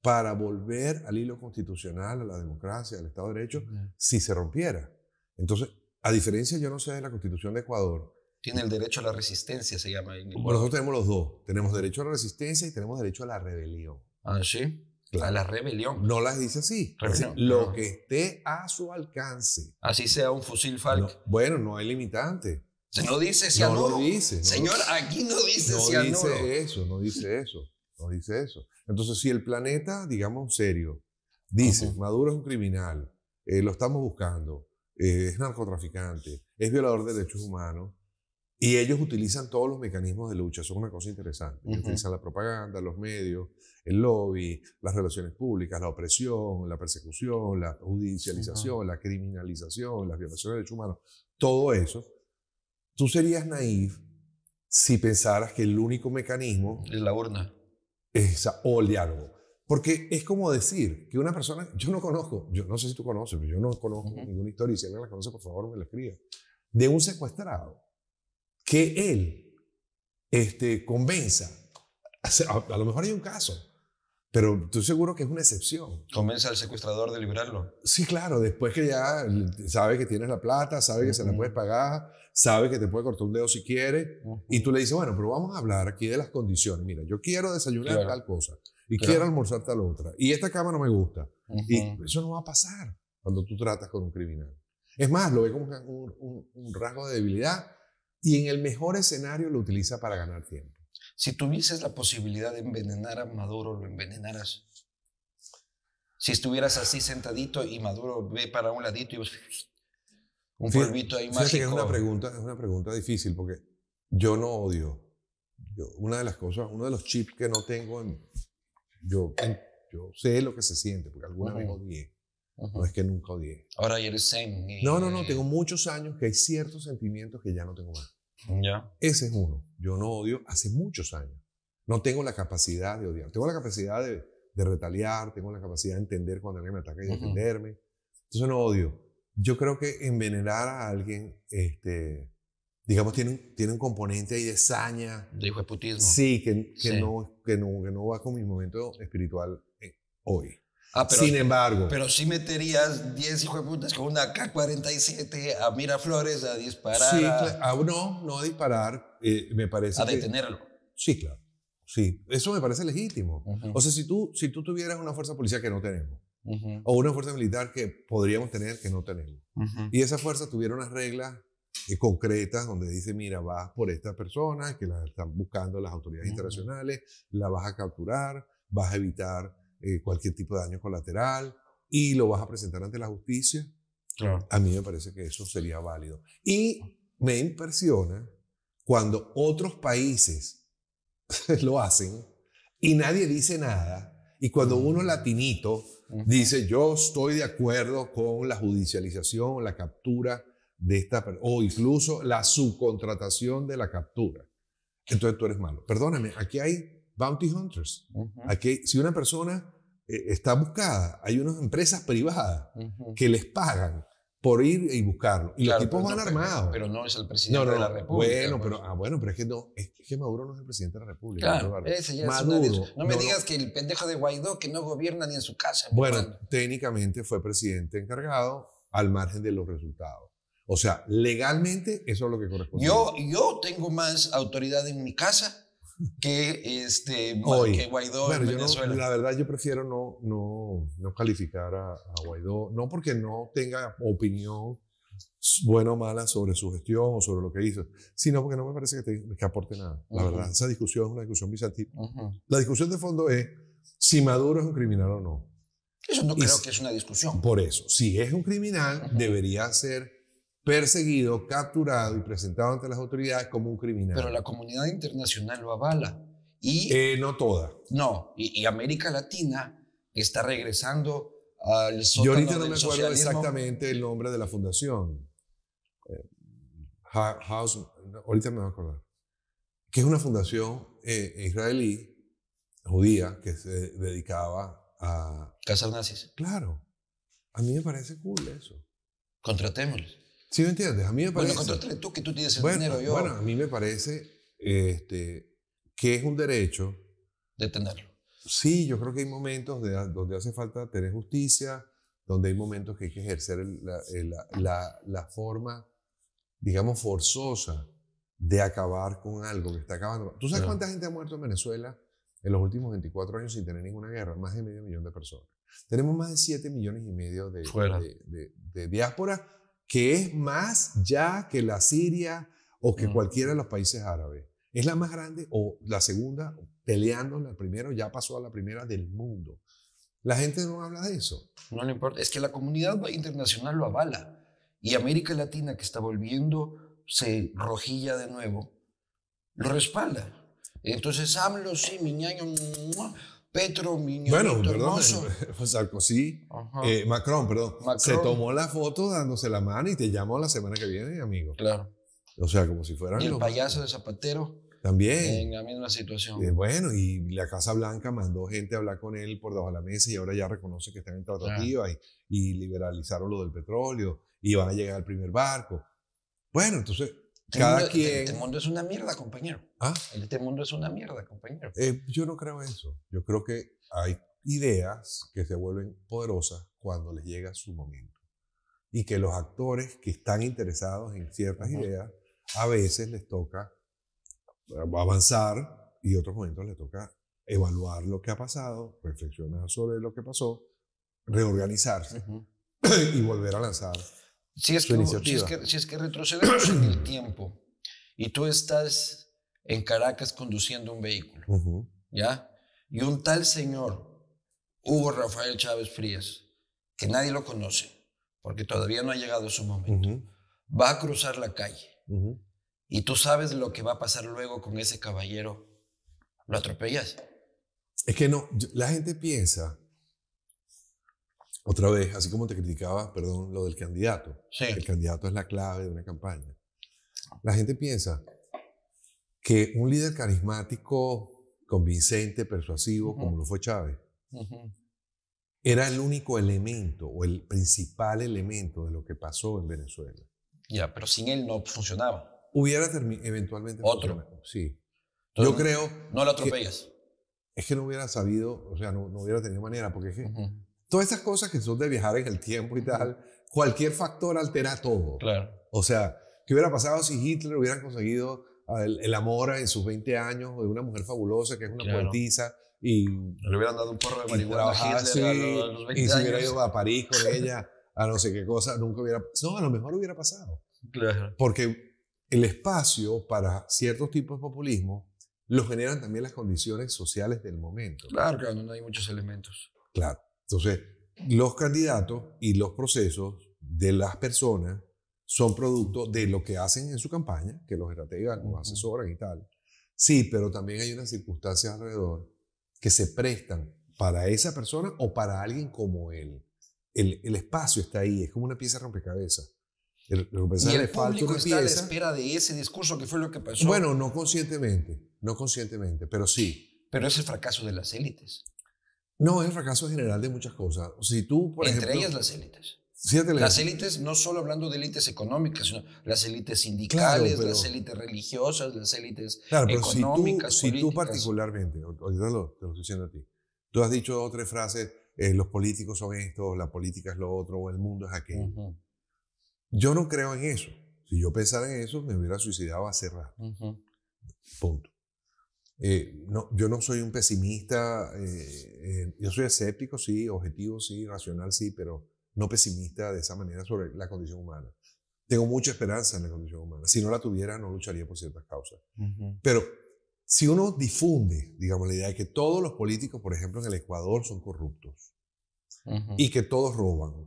para volver al hilo constitucional, a la democracia, al Estado de Derecho, si se rompiera. Entonces, a diferencia, yo no sé, de la Constitución de Ecuador, tiene el derecho a la resistencia, se llama. bueno, nosotros tenemos los dos. Tenemos derecho a la resistencia y tenemos derecho a la rebelión. Ah, sí. A la rebelión. No las dice así. lo que esté a su alcance. Así sea un fusil Falk. bueno, no hay limitante. No dice si No lo dice. Señor, aquí no dice No dice eso, no dice eso. No dice eso. Entonces, si el planeta, digamos serio, dice, Maduro es un criminal, eh, lo estamos buscando, eh, es narcotraficante, es violador de derechos humanos, y ellos utilizan todos los mecanismos de lucha, son una cosa interesante. utilizan la propaganda, los medios, el lobby, las relaciones públicas, la opresión, la persecución, la judicialización, la criminalización, las violaciones de derechos humanos, todo eso. Tú serías naif si pensaras que el único mecanismo... Es la urna. Es, o el diálogo. Porque es como decir que una persona, yo no conozco, yo no sé si tú conoces, pero yo no conozco ninguna historia y si alguien la conoce, por favor me la escriba, de un secuestrado que él este, convenza. A, lo mejor hay un caso, pero estoy seguro que es una excepción. ¿Convence al secuestrador de liberarlo? Sí, claro, después que ya sabe que tienes la plata, sabe que se la puedes pagar, sabe que te puede cortar un dedo si quiere, y tú le dices, bueno, pero vamos a hablar aquí de las condiciones. Mira, yo quiero desayunar tal cosa, y quiero almorzar tal otra, y esta cama no me gusta. Y eso no va a pasar cuando tú tratas con un criminal. Es más, lo ve como un, un rasgo de debilidad y en el mejor escenario lo utiliza para ganar tiempo. Si tuvieses la posibilidad de envenenar a Maduro, lo envenenaras. Si estuvieras así sentadito y Maduro ve para un ladito y un polvito ahí mágico. es una pregunta, es una pregunta difícil porque yo no odio. Yo, una de las cosas, uno de los chips que no tengo en yo, yo sé lo que se siente porque alguna vez odié. No es que nunca odié. Ahora you're same. No, no, no. Eh, tengo muchos años que hay ciertos sentimientos que ya no tengo más. Ya. Ese es uno. Yo no odio hace muchos años. No tengo la capacidad de odiar. Tengo la capacidad de, de retaliar, tengo la capacidad de entender cuando alguien me ataca y defenderme. Entonces no odio. Yo creo que envenenar a alguien, este, digamos, tiene un, tiene un componente ahí de saña. De Sí, que, no, que no va con mi momento espiritual eh, hoy. Ah, pero, Sin embargo. Pero sí meterías 10 hijos de putas con una K-47 a Miraflores a disparar. Sí, a... a no, no a disparar, eh, me parece. A detenerlo. Sí, claro. Sí, eso me parece legítimo. O sea, si tú, si tú tuvieras una fuerza policial que no tenemos, o una fuerza militar que podríamos tener que no tenemos, y esa fuerza tuviera unas reglas eh, concretas donde dice, mira, vas por esta persona que la están buscando las autoridades internacionales, la vas a capturar, vas a evitar eh, cualquier tipo de daño colateral y lo vas a presentar ante la justicia, a mí me parece que eso sería válido. Y me impresiona cuando otros países (laughs) lo hacen y nadie dice nada. Y cuando uno mm. latinito dice, yo estoy de acuerdo con la judicialización, la captura de esta, o incluso la subcontratación de la captura, entonces tú eres malo. Perdóname, aquí hay bounty hunters. si una persona eh, está buscada, hay unas empresas privadas que les pagan por ir y buscarlo. Y los tipos van armados. Pero, no es el presidente de la República. Bueno, pues. pero, ah, bueno, pero es que, Maduro no es el presidente de la República. Maduro, no me digas que el pendejo de Guaidó que no gobierna ni en su casa. Bueno, técnicamente fue presidente encargado al margen de los resultados. O sea, legalmente eso es lo que corresponde. Yo, yo tengo más autoridad en mi casa que, este, que Guaidó en Venezuela. la verdad, yo prefiero no, no, no calificar a, Guaidó, no porque no tenga opinión buena o mala sobre su gestión o sobre lo que hizo, sino porque no me parece que, que aporte nada. La verdad, esa discusión es una discusión bizantina. La discusión de fondo es si Maduro es un criminal o no. Eso no creo que es una discusión. Por eso, si es un criminal, debería ser perseguido, capturado y presentado ante las autoridades como un criminal. Pero la comunidad internacional lo avala. Y, eh, no toda. No, y, América Latina está regresando al sótano Yo ahorita no me acuerdo exactamente el nombre de la fundación. Eh, House, ahorita me voy a acordar. Que es una fundación eh, israelí, judía, que se dedicaba a... Cazar nazis. Claro. A mí me parece cool eso. Contratémoslos. ¿Sí me entiendes? A mí me parece... Bueno, tú que tú tienes el dinero, yo... Bueno, a mí me parece este, que es un derecho... De tenerlo. Sí, yo creo que hay momentos de, donde hace falta tener justicia, donde hay momentos que hay que ejercer la, la, forma, digamos, forzosa de acabar con algo que está acabando. ¿Tú sabes cuánta gente ha muerto en Venezuela en los últimos 24 años sin tener ninguna guerra? Más de medio millón de personas. Tenemos más de 7 millones y medio de, de, de diásporas que es más ya que la Siria o que mm. cualquiera de los países árabes. Es la más grande o la segunda, peleando la primera, ya pasó a la primera del mundo. La gente no habla de eso. No le importa, es que la comunidad internacional lo avala. Y América Latina, que está volviendo, se rojilla de nuevo, lo respalda. Entonces, AMLO, sí, mi ñaño, Petro, Miñón. bueno, perdón, (laughs) pues, Sarkozy, eh, Macron, perdón, se tomó la foto dándose la mano y te llamó la semana que viene, amigo. Claro. O sea, como si fueran. Y el payaso de Zapatero. También. En la misma situación. Eh, bueno, y la Casa Blanca mandó gente a hablar con él por debajo de la mesa y ahora ya reconoce que están en tratativa y, y liberalizaron lo del petróleo y van a llegar al primer barco. Bueno, entonces cada quien. El mundo es una mierda, compañero. ¿Ah? Este mundo es una mierda, compañero. Eh, yo no creo eso. Yo creo que hay ideas que se vuelven poderosas cuando les llega su momento. Y que los actores que están interesados en ciertas ideas, a veces les toca eh, avanzar y otros momentos les toca evaluar lo que ha pasado, reflexionar sobre lo que pasó, reorganizarse (clears throat) y volver a lanzar si es, que, retrocedemos en el tiempo y tú estás en Caracas conduciendo un vehículo, ¿ya? Y un tal señor, Hugo Rafael Chávez Frías, que nadie lo conoce, porque todavía no ha llegado su momento, va a cruzar la calle. Y tú sabes lo que va a pasar luego con ese caballero. Lo atropellas. Es que no, la gente piensa otra vez, así como te criticaba, perdón, lo del candidato. Sí. El candidato es la clave de una campaña. La gente piensa que un líder carismático, convincente, persuasivo, como lo fue Chávez, era el único elemento o el principal elemento de lo que pasó en Venezuela. Ya, pero sin él no funcionaba. Hubiera eventualmente. Otro. Sí. Yo creo. No lo atropellas. es que no hubiera sabido, o sea, no, hubiera tenido manera, porque es que todas esas cosas que son de viajar en el tiempo y tal, cualquier factor altera todo. Claro. O sea, ¿qué hubiera pasado si Hitler hubiera conseguido el, amor en sus 20 años de una mujer fabulosa que es una poetisa? Y le hubieran dado un porro de marihuana a Y se hubiera ido a París con (laughs) ella, a no sé qué cosa, nunca hubiera... No, a lo mejor hubiera pasado. Claro. Porque el espacio para ciertos tipos de populismo lo generan también las condiciones sociales del momento. Claro, claro, no hay muchos elementos. Claro. Entonces, los candidatos y los procesos de las personas son producto de lo que hacen en su campaña, que los estrategas los asesoran y tal. Sí, pero también hay unas circunstancias alrededor que se prestan para esa persona o para alguien como él. El, espacio está ahí, es como una pieza de rompecabezas. El, rompecabezas y el público está a la espera de ese discurso que fue lo que pasó. Bueno, no conscientemente, no conscientemente, pero sí. Pero es el fracaso de las élites. No, es el fracaso general de muchas cosas. Si tú, por Entre ellas las élites. las élites, no solo hablando de élites económicas, sino las élites sindicales, las élites religiosas, las élites económicas. Si tú, políticas. particularmente, ahorita lo, te lo estoy diciendo a ti, tú has dicho otras frases, eh, los políticos son esto, la política es lo otro, o el mundo es aquel. Yo no creo en eso. Si yo pensara en eso, me hubiera suicidado a cerrar. Punto. Eh, yo no soy un pesimista, eh, eh, yo soy escéptico, sí, objetivo, sí, racional, sí, pero no pesimista de esa manera sobre la condición humana. Tengo mucha esperanza en la condición humana. Si no la tuviera, no lucharía por ciertas causas. Pero si uno difunde, digamos, la idea de que todos los políticos, por ejemplo, en el Ecuador son corruptos y que todos roban,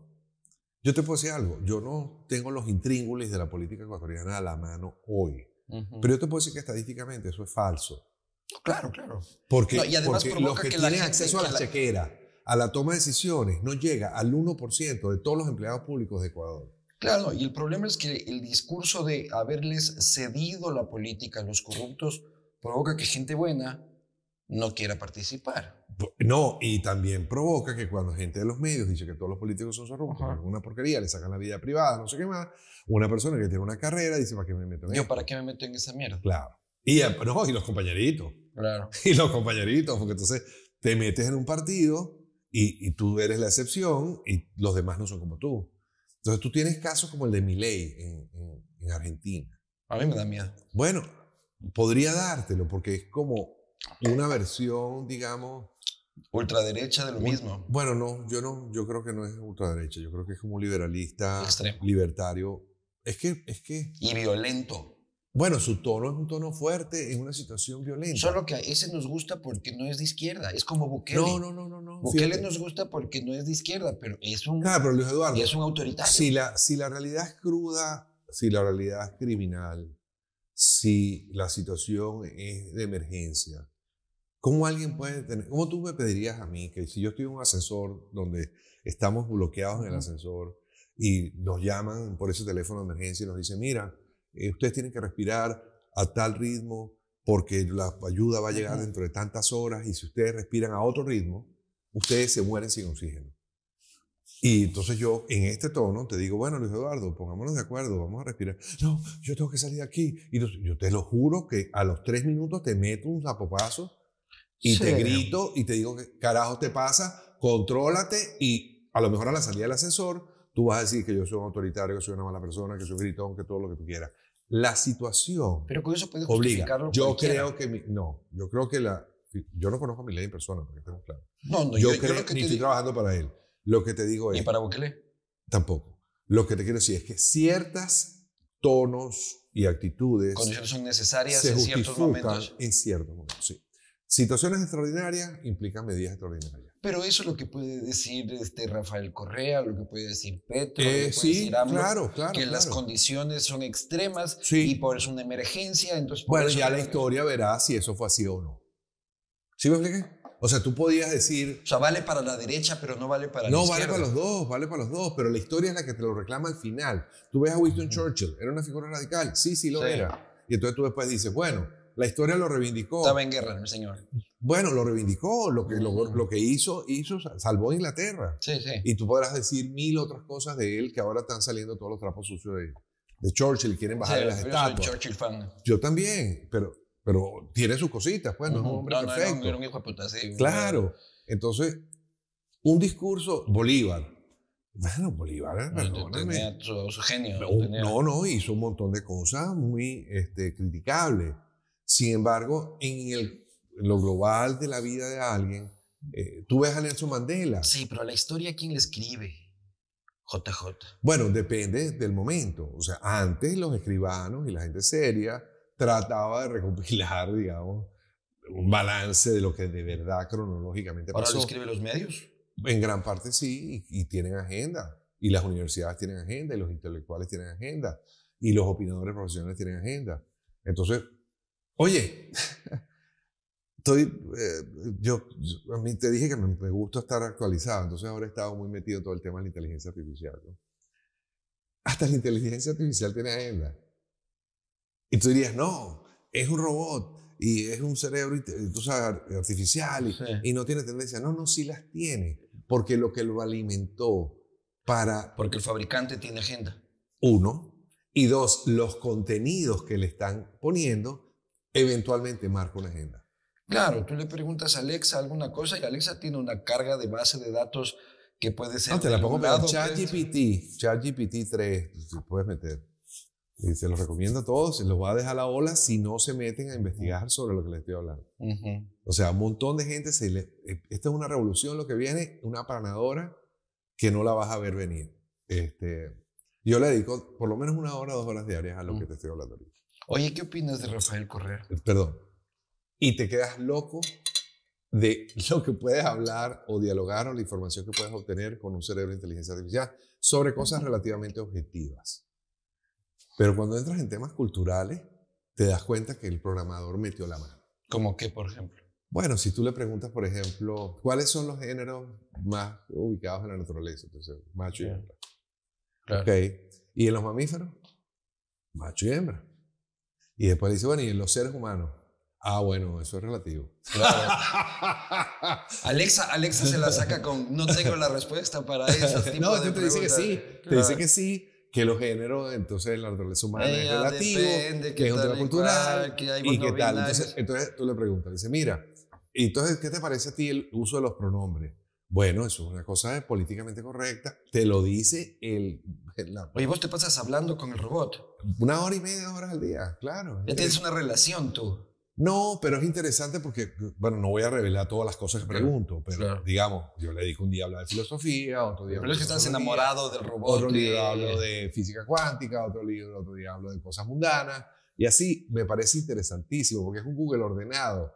yo te puedo decir algo, yo no tengo los intríngulis de la política ecuatoriana a la mano hoy, pero yo te puedo decir que estadísticamente eso es falso. Claro, claro. Porque, y además los que, tienen acceso a la, chequera, a la toma de decisiones, no llega al 1% de todos los empleados públicos de Ecuador. Claro, y el problema es que el discurso de haberles cedido la política a los corruptos provoca que gente buena no quiera participar. No, y también provoca que cuando gente de los medios dice que todos los políticos son corruptos, es una porquería, le sacan la vida privada, no sé qué más, una persona que tiene una carrera dice, ¿para qué me meto para qué me meto en esa mierda? Claro. Eh, pues, y, los compañeritos. (laughs) Y los compañeritos, porque entonces te metes en un partido y, tú eres la excepción y los demás no son como tú. Entonces tú tienes casos como el de Milei en, en, en Argentina. A mí me da miedo. Bueno, podría dártelo porque es como una versión, digamos, ultraderecha de lo mismo. Bueno, no, yo no, yo creo que no es ultraderecha, yo creo que es como liberalista, libertario. Es que, es que. Y violento. Bueno, su tono es un tono fuerte en una situación violenta. Solo que a ese nos gusta porque no es de izquierda. Es como Bukele. No, no, no, no. no. Bukele nos gusta porque no es de izquierda, pero es un. Es un autoritario. Si la, si la realidad es cruda, si la realidad es criminal, si la situación es de emergencia, ¿cómo alguien puede tener.? ¿Cómo tú me pedirías a mí que si yo estoy en un ascensor donde estamos bloqueados en el ascensor y nos llaman por ese teléfono de emergencia y nos dicen, mira eh, ustedes tienen que respirar a tal ritmo porque la ayuda va a llegar dentro de tantas horas y si ustedes respiran a otro ritmo, ustedes se mueren sin oxígeno. Y entonces yo en este tono te digo, bueno Luis Eduardo, pongámonos de acuerdo, vamos a respirar. No, yo tengo que salir de aquí. Y yo te lo juro que a los tres minutos te meto un zapopazo y te grito y te digo, que carajo te pasa? Contrólate y a lo mejor a la salida del ascensor tú vas a decir que yo soy un autoritario, que soy una mala persona, que soy gritón, que todo lo que tú quieras. La situación. Pero con eso puedes obliga. justificarlo. Yo creo que. Mi, no, yo creo que la. Yo no conozco a ley en persona, porque estemos claro. No, no, yo, creo que ni estoy trabajando para él. Lo que te digo es. ¿Y para Bukele? Tampoco. Lo que te quiero decir es que ciertas tonos y actitudes. Condiciones son necesarias en ciertos momentos. En ciertos momentos, sí. Situaciones extraordinarias implican medidas extraordinarias. Pero eso es lo que puede decir este Rafael Correa, lo que puede decir Petro, lo eh, que puede decir claro, claro, que las condiciones son extremas y por eso una emergencia. Entonces bueno, ya la historia verá si eso fue así o no. ¿Sí me expliqué? O sea, tú podías decir... O sea, vale para la derecha, pero no vale para la izquierda. No, vale para los dos, vale para los dos, pero la historia es la que te lo reclama al final. Tú ves a Winston Churchill, ¿era una figura radical? Sí, sí lo era. Y entonces tú después dices, bueno, la historia lo reivindicó. Estaba en guerra el señor. Bueno, lo reivindicó, lo que, mm. hizo, hizo, salvó a Inglaterra. Sí, sí. Y tú podrás decir mil otras cosas de él que ahora están saliendo todos los trapos sucios de, de Churchill, quieren bajar las yo estatuas. Soy Churchill fan. Yo también, pero, pero tiene sus cositas, pues, no es un hombre perfecto. No, era un, un hijo de puta, sí. Claro. Entonces, un discurso, Bolívar, bueno, Bolívar, perdóname. Tenía su, genio. No, no, hizo un montón de cosas muy este, criticables. Sin embargo, en, el, lo global de la vida de alguien, eh, tú ves a Nelson Mandela. Sí, pero la historia, ¿quién la escribe? JJ. Bueno, depende del momento. O sea, antes los escribanos y la gente seria trataba de recopilar, (laughs) digamos, un balance de lo que de verdad cronológicamente pasó. ¿Ahora lo escriben los medios? En gran parte sí, y, y, tienen agenda. Y las universidades tienen agenda, y los intelectuales tienen agenda, y los opinadores profesionales tienen agenda. Entonces, Oye, estoy, eh, yo, a mí te dije que me, gusta estar actualizado, entonces ahora he estado muy metido en todo el tema de la inteligencia artificial. Hasta la inteligencia artificial tiene agenda. Y tú dirías, no, es un robot y es un cerebro artificial y, no tiene tendencia. No, no, sí las tiene, porque lo que lo alimentó para... Porque el fabricante tiene agenda. Uno. Y dos, los contenidos que le están poniendo eventualmente marco una agenda. Claro, tú le preguntas a Alexa alguna cosa y Alexa tiene una carga de base de datos que puede ser. No, te la pongo ChatGPT, pues. ChatGPT 3, pues, si puedes meter. Y se los recomiendo a todos, se los va a dejar la ola si no se meten a investigar sobre lo que les estoy hablando. O sea, un montón de gente se le. Eh, Esta es una revolución lo que viene, una panadora que no la vas a ver venir. Este, yo le dedico por lo menos una hora, dos horas diarias a lo que te estoy hablando Oye, ¿qué opinas de Rafael Correa? Eh, perdón. Y te quedas loco de (laughs) lo que puedes hablar o dialogar o la información que puedes obtener con un cerebro de inteligencia artificial sobre cosas relativamente objetivas. Pero cuando entras en temas culturales, te das cuenta que el programador metió la mano. ¿Cómo qué, por ejemplo? Bueno, si tú le preguntas, por ejemplo, ¿cuáles son los géneros más ubicados en la naturaleza? Entonces, macho y hembra. Claro. ¿Y en los mamíferos? Macho y hembra. Y después dice, bueno, y en los seres humanos. Ah, bueno, eso es relativo. (laughs) Alexa, Alexa se la saca con, no tengo la respuesta para eso. (laughs) no, te dice que sí, te dice que sí, que los géneros, entonces la naturaleza humana es relativo, que, es y Entonces, tú le preguntas, dice, mira, entonces, ¿qué te parece a ti el uso de los pronombres? Bueno, eso es una cosa políticamente correcta. Te lo dice el... (laughs) Oye, vos te pasas hablando con el robot. Una hora y media, horas al día, claro. Ya tienes una relación tú. No, pero es interesante porque, bueno, no voy a revelar todas las cosas que pregunto, pero digamos, yo le dije un día habla de filosofía, otro día... Pero es que estás enamorado del robot. Otro día hablo de física cuántica, otro, otro día hablo de cosas mundanas. Y así me parece interesantísimo porque es un Google ordenado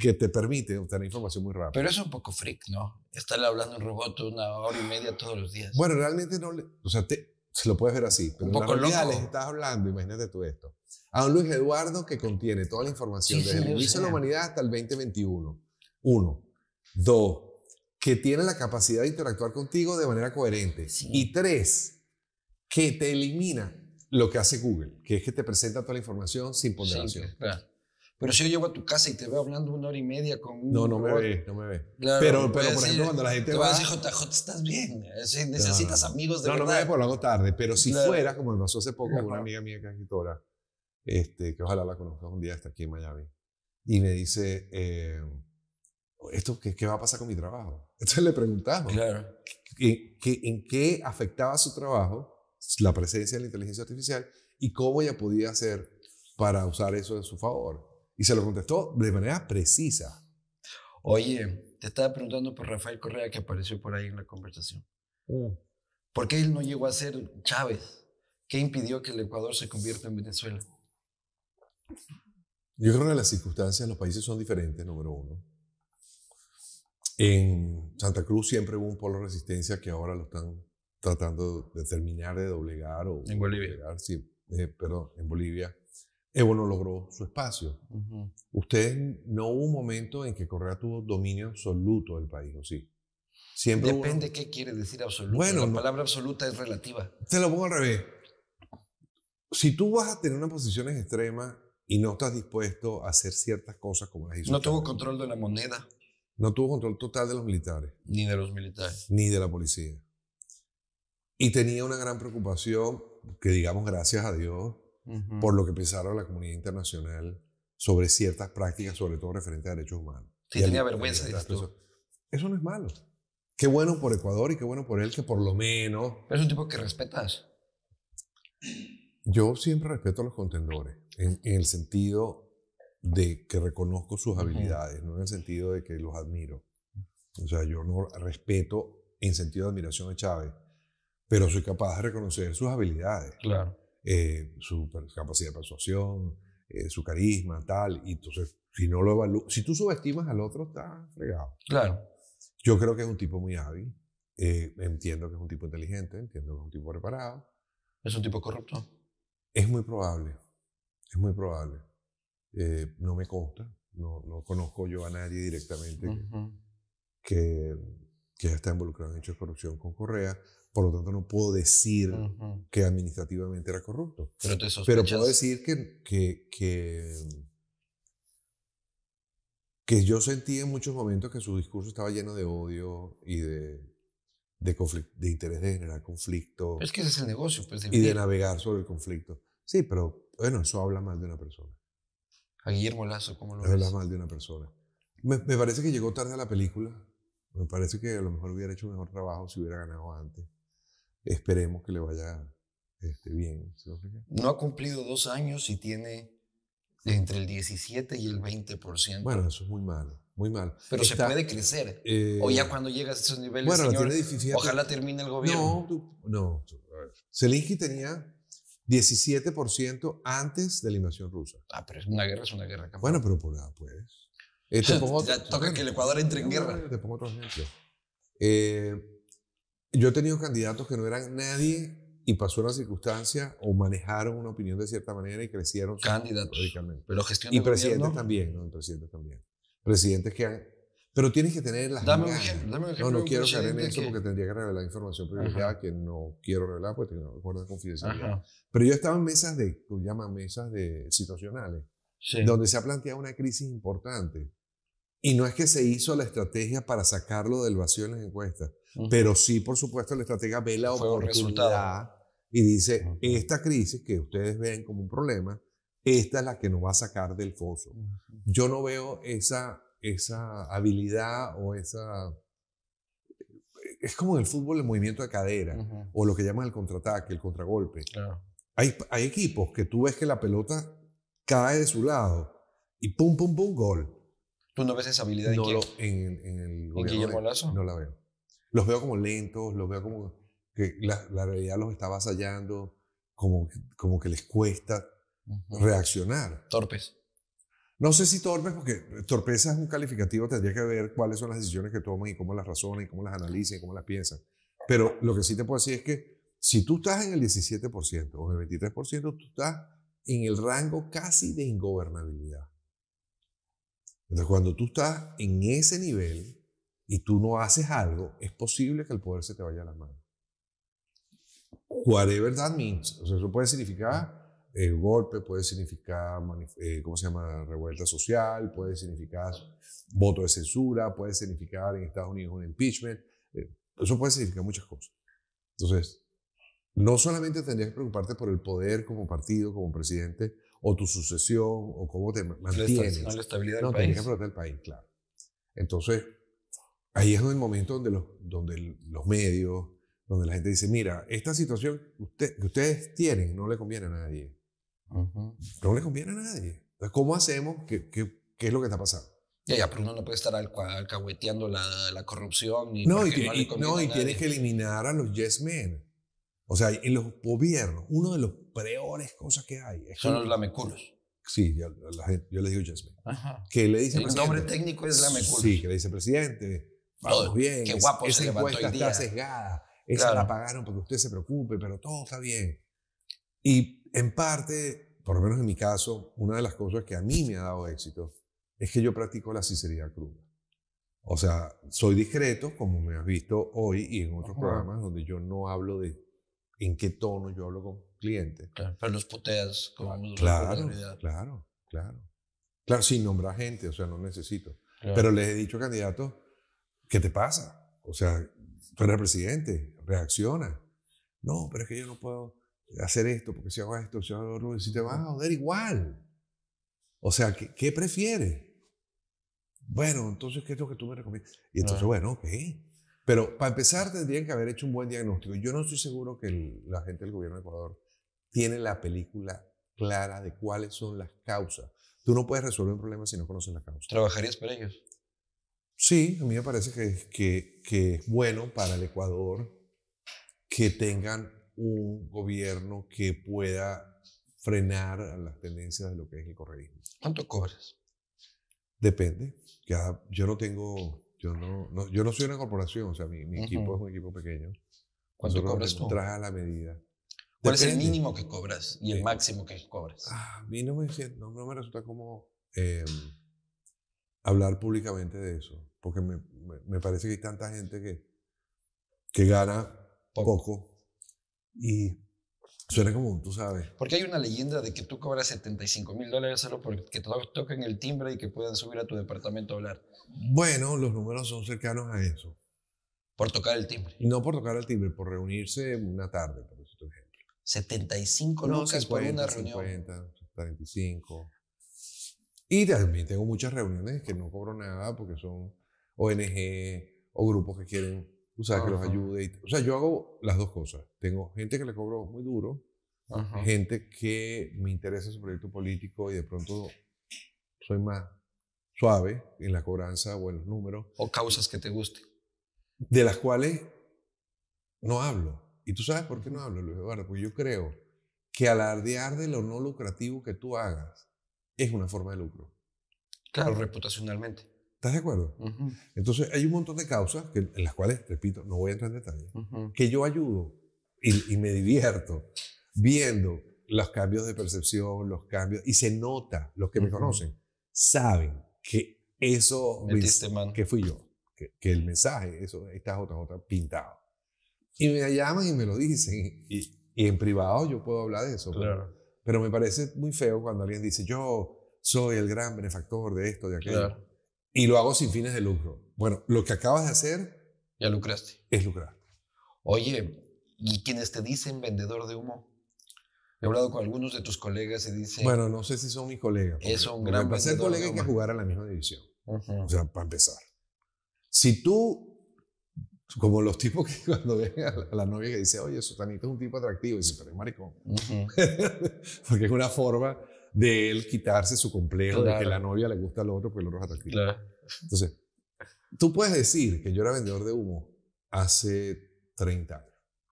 que te permite obtener información muy rápido. Pero es un poco freak, ¿no? Estar hablando un robot una hora y media todos los días. Bueno, realmente no, le, o sea, te, se lo puedes ver así, un poco en estás hablando, imagínate tú esto, a un Luis Eduardo que contiene toda la información desde el de la humanidad hasta el 2021. Uno. Dos, que tiene la capacidad de interactuar contigo de manera coherente. Y tres, que te elimina lo que hace Google, que es que te presenta toda la información sin ponderación. Sí, claro. Pero si yo llego a tu casa y te veo hablando una hora y media con un... No, no me ve, no me ve. pero, pues, pero por ejemplo, cuando la gente te va... Te a decir, JJ, ¿estás bien? Eh, necesitas amigos de no, verdad. No, no me ve, por lo tarde. Pero si fuera, como me pasó hace poco con una amiga mía que es escritora, este, que ojalá la conozcas un día, está aquí en Miami, y me dice, eh, ¿esto qué, qué, va a pasar con mi trabajo? (laughs) Entonces le preguntamos, claro. en qué afectaba su trabajo la presencia de la inteligencia artificial y cómo ella podía hacer para usar eso en su favor? Y se lo contestó de manera precisa. Oye, te estaba preguntando por Rafael Correa que apareció por ahí en la conversación. Uh. ¿Por qué él no llegó a ser Chávez? ¿Qué impidió que el Ecuador se convierta en Venezuela? Yo creo que las circunstancias en los países son diferentes, número uno. En Santa Cruz siempre hubo un polo de resistencia que ahora lo están tratando de terminar de doblegar o... En Bolivia. sí, eh, perdón, en Bolivia. Evo no logró su espacio. Usted no hubo un momento en que Correa tuvo dominio absoluto del país, ¿o sí? Siempre Depende qué quiere decir absoluto. Bueno, la palabra absoluta es relativa. Te lo pongo al revés. Si tú vas a tener una posición extrema y no estás dispuesto a hacer ciertas cosas como las hizo. No tuvo control de la moneda. No tuvo control total de los militares. Ni de los militares. Ni de la policía. Y tenía una gran preocupación, que digamos gracias a Dios, por lo que pensaron la comunidad internacional sobre ciertas prácticas, sobre todo referente a derechos humanos. Sí, tenía vergüenza, de esto. Eso no es malo. Qué bueno por Ecuador y qué bueno por él que por lo menos... es un tipo que respetas. Yo siempre respeto a los contendores, en, el sentido de que reconozco sus habilidades, no en el sentido de que los admiro. O sea, yo no respeto en sentido de admiración a Chávez, pero soy capaz de reconocer sus habilidades. Claro. Eh, su capacidad de persuasión, eh, su carisma, tal. Y entonces, si no lo si tú subestimas al otro, está fregado. Claro. Yo creo que es un tipo muy hábil. Eh, entiendo que es un tipo inteligente, entiendo que es un tipo preparado. ¿Es un tipo corrupto? Es muy probable. Es muy probable. no me consta. No, conozco yo a nadie directamente que, que involucrado en hechos de corrupción con Correa. Por lo tanto, no puedo decir que administrativamente era corrupto. Pero, puedo decir que, que, que, que yo sentí en muchos momentos que su discurso estaba lleno de odio y de, de, interés de generar conflicto. es que ese es el negocio. Pues, y de navegar sobre el conflicto. Sí, pero bueno, eso habla mal de una persona. A Guillermo Lazo, ¿cómo lo Habla mal de una persona. Me, me, parece que llegó tarde a la película. Me parece que a lo mejor hubiera hecho un mejor trabajo si hubiera ganado antes. Esperemos que le vaya este, bien. No ha cumplido dos años y tiene entre el 17 y el 20%. Bueno, eso es muy malo, muy malo. Pero se puede crecer. Eh, o ya cuando llegas a esos niveles, bueno, ojalá termine el gobierno. No, no. Zelensky tenía 17% antes de la invasión rusa. Ah, pero es una guerra, es una guerra. Bueno, pero por nada, pues. Eh, (laughs) ya toca que el Ecuador entre en guerra. Te pongo otro ejemplo. Eh, yo he tenido candidatos que no eran nadie y pasó una circunstancia o manejaron una opinión de cierta manera y crecieron candidatos radicalmente. Pero y presidentes también, no, presidentes también. Presidentes que han pero tienes que tener las dame un ejemplo, No, no quiero caer en eso porque tendría que revelar información privilegiada que no quiero revelar porque tengo acuerdo de confidencialidad. Pero yo estaba en mesas de, llaman mesas de situacionales, donde se ha planteado una crisis importante y no es que se hizo la estrategia para sacarlo de vacío en las encuestas, pero sí, por supuesto, la estrategia ve la oportunidad y dice, esta crisis que ustedes ven como un problema, esta es la que nos va a sacar del foso. Yo no veo esa, esa habilidad o esa... Es como en el fútbol el movimiento de cadera o lo que llaman el contraataque, el contragolpe. Hay, hay equipos que tú ves que la pelota cae de su lado y pum, pum, pum, gol. ¿Tú no ves esa habilidad en, el Lazo? No la veo. Los veo como lentos, los veo como que la, realidad los está vasallando, como, como que les cuesta reaccionar. Torpes. No sé si torpes, porque torpeza es un calificativo, tendría que ver cuáles son las decisiones que toman y cómo las razonan y cómo las analizan y cómo las piensan. Pero lo que sí te puedo decir es que si tú estás en el 17% o en el 23%, tú estás en el rango casi de ingobernabilidad. Entonces, cuando tú estás en ese nivel y tú no haces algo, es posible que el poder se te vaya a las manos. Whatever that means. O sea, eso puede significar el eh, golpe, puede significar, eh, ¿cómo se llama?, revuelta social, puede significar voto de censura, puede significar en Estados Unidos un impeachment. Eh, eso puede significar muchas cosas. Entonces, no solamente tendrías que preocuparte por el poder como partido, como presidente, o tu sucesión, o cómo te mantienes. La, estabilidad no, del país. Que el país, claro. Entonces, ahí es el momento donde los, donde los medios, donde la gente dice, mira, esta situación usted, que ustedes tienen no le conviene a nadie. No le conviene a nadie. Entonces, ¿cómo hacemos? ¿Qué, qué, qué es lo que está pasando? Ya, ya, pero uno no puede estar alcahueteando la, la corrupción. Y no, y, no y tienes que eliminar a los yes men. O sea, en los gobiernos, uno de los peores cosas que hay. Es Son los lameculos. Sí, yo, le digo Jasmine. Que le dice El nombre técnico es lameculos. Sí, que le dice presidente, vamos Todo, bien. Qué guapo esa encuesta está sesgada. Esa la pagaron porque usted se preocupe, pero todo está bien. Y en parte, por lo menos en mi caso, una de las cosas que a mí me ha dado éxito es que yo practico la sinceridad cruda. O sea, soy discreto, como me has visto hoy y en otros programas donde yo no hablo de en qué tono yo hablo con clientes. Claro, pero los puteas claro, claro, claro. Claro, sin nombrar gente, o sea, no necesito. Pero les he dicho, candidato, ¿qué te pasa? O sea, tú eres presidente, reacciona. No, pero es que yo no puedo hacer esto, porque si hago esto, si si te vas a joder igual. O sea, ¿qué, prefiere? Bueno, entonces, ¿qué es lo que tú me recomiendas? Y entonces, bueno, ok. Pero para empezar tendrían que haber hecho un buen diagnóstico. Yo no estoy seguro que la gente del gobierno de Ecuador tiene la película clara de cuáles son las causas. Tú no puedes resolver un problema si no conoces las causas. ¿Trabajarías para ellos? Sí, a mí me parece que, que, que es bueno para el Ecuador que tengan un gobierno que pueda frenar las tendencias de lo que es el correrismo. ¿Cuánto cobras? Depende. Ya, yo no tengo yo no, no, yo no soy una corporación, o sea, mi, mi equipo es un equipo pequeño. ¿Cuánto cobras tú? Traje a la medida. ¿Cuál es el mínimo que cobras y el eh, máximo que cobras? Ah, a mí no me, no me resulta como em, hablar públicamente de eso, porque me, me, parece que hay tanta gente que, que gana poco. y suena como tú sabes. Porque hay una leyenda de que tú cobras 75 mil dólares solo porque te toquen el timbre y que puedan subir a tu departamento a hablar. Bueno, los números son cercanos a eso. Por tocar el timbre. No por tocar el timbre, por reunirse una tarde, por ejemplo. 75 no, por una reunión. 50, 75. Y también tengo muchas reuniones que no cobro nada porque son ONG o grupos que quieren, que los ayude. o sea, yo hago las dos cosas. Tengo gente que le cobro muy duro, gente que me interesa su proyecto político y de pronto soy más suave en la cobranza o en los números. O causas que te gusten. De las cuales no hablo. Y tú sabes por qué no hablo, Luis Eduardo, porque yo creo que alardear de lo no lucrativo que tú hagas es una forma de lucro. Claro, reputacionalmente. ¿Estás de acuerdo? Entonces, hay un montón de causas que, en las cuales, repito, no voy a entrar en detalle, que yo ayudo y, me divierto viendo los cambios de percepción, los cambios, y se nota, los que me conocen saben que eso que fui yo, que, el mensaje, eso, otras otras pintado. Y me llaman y me lo dicen. Y, en privado yo puedo hablar de eso. Pero, me parece muy feo cuando alguien dice, yo soy el gran benefactor de esto, de aquello. Y lo hago sin fines de lucro. Bueno, lo que acabas de hacer... Ya lucraste. Es lucrar. Oye, ¿y quienes te dicen vendedor de humo? He hablado con algunos de tus colegas y dicen... Bueno, no sé si son mis colegas. Es un gran Para ser colega hay que jugar en la misma división. O sea, para empezar. Si tú, como los tipos que (laughs) cuando ven a la, novia que dice, oye, Sotanito es un tipo atractivo, y dice, pero es maricón. (laughs) porque es una forma de él quitarse su complejo de que la novia le gusta al otro porque el otro es atractivo. Claro. Entonces, tú puedes decir que yo era vendedor de humo hace 30 años.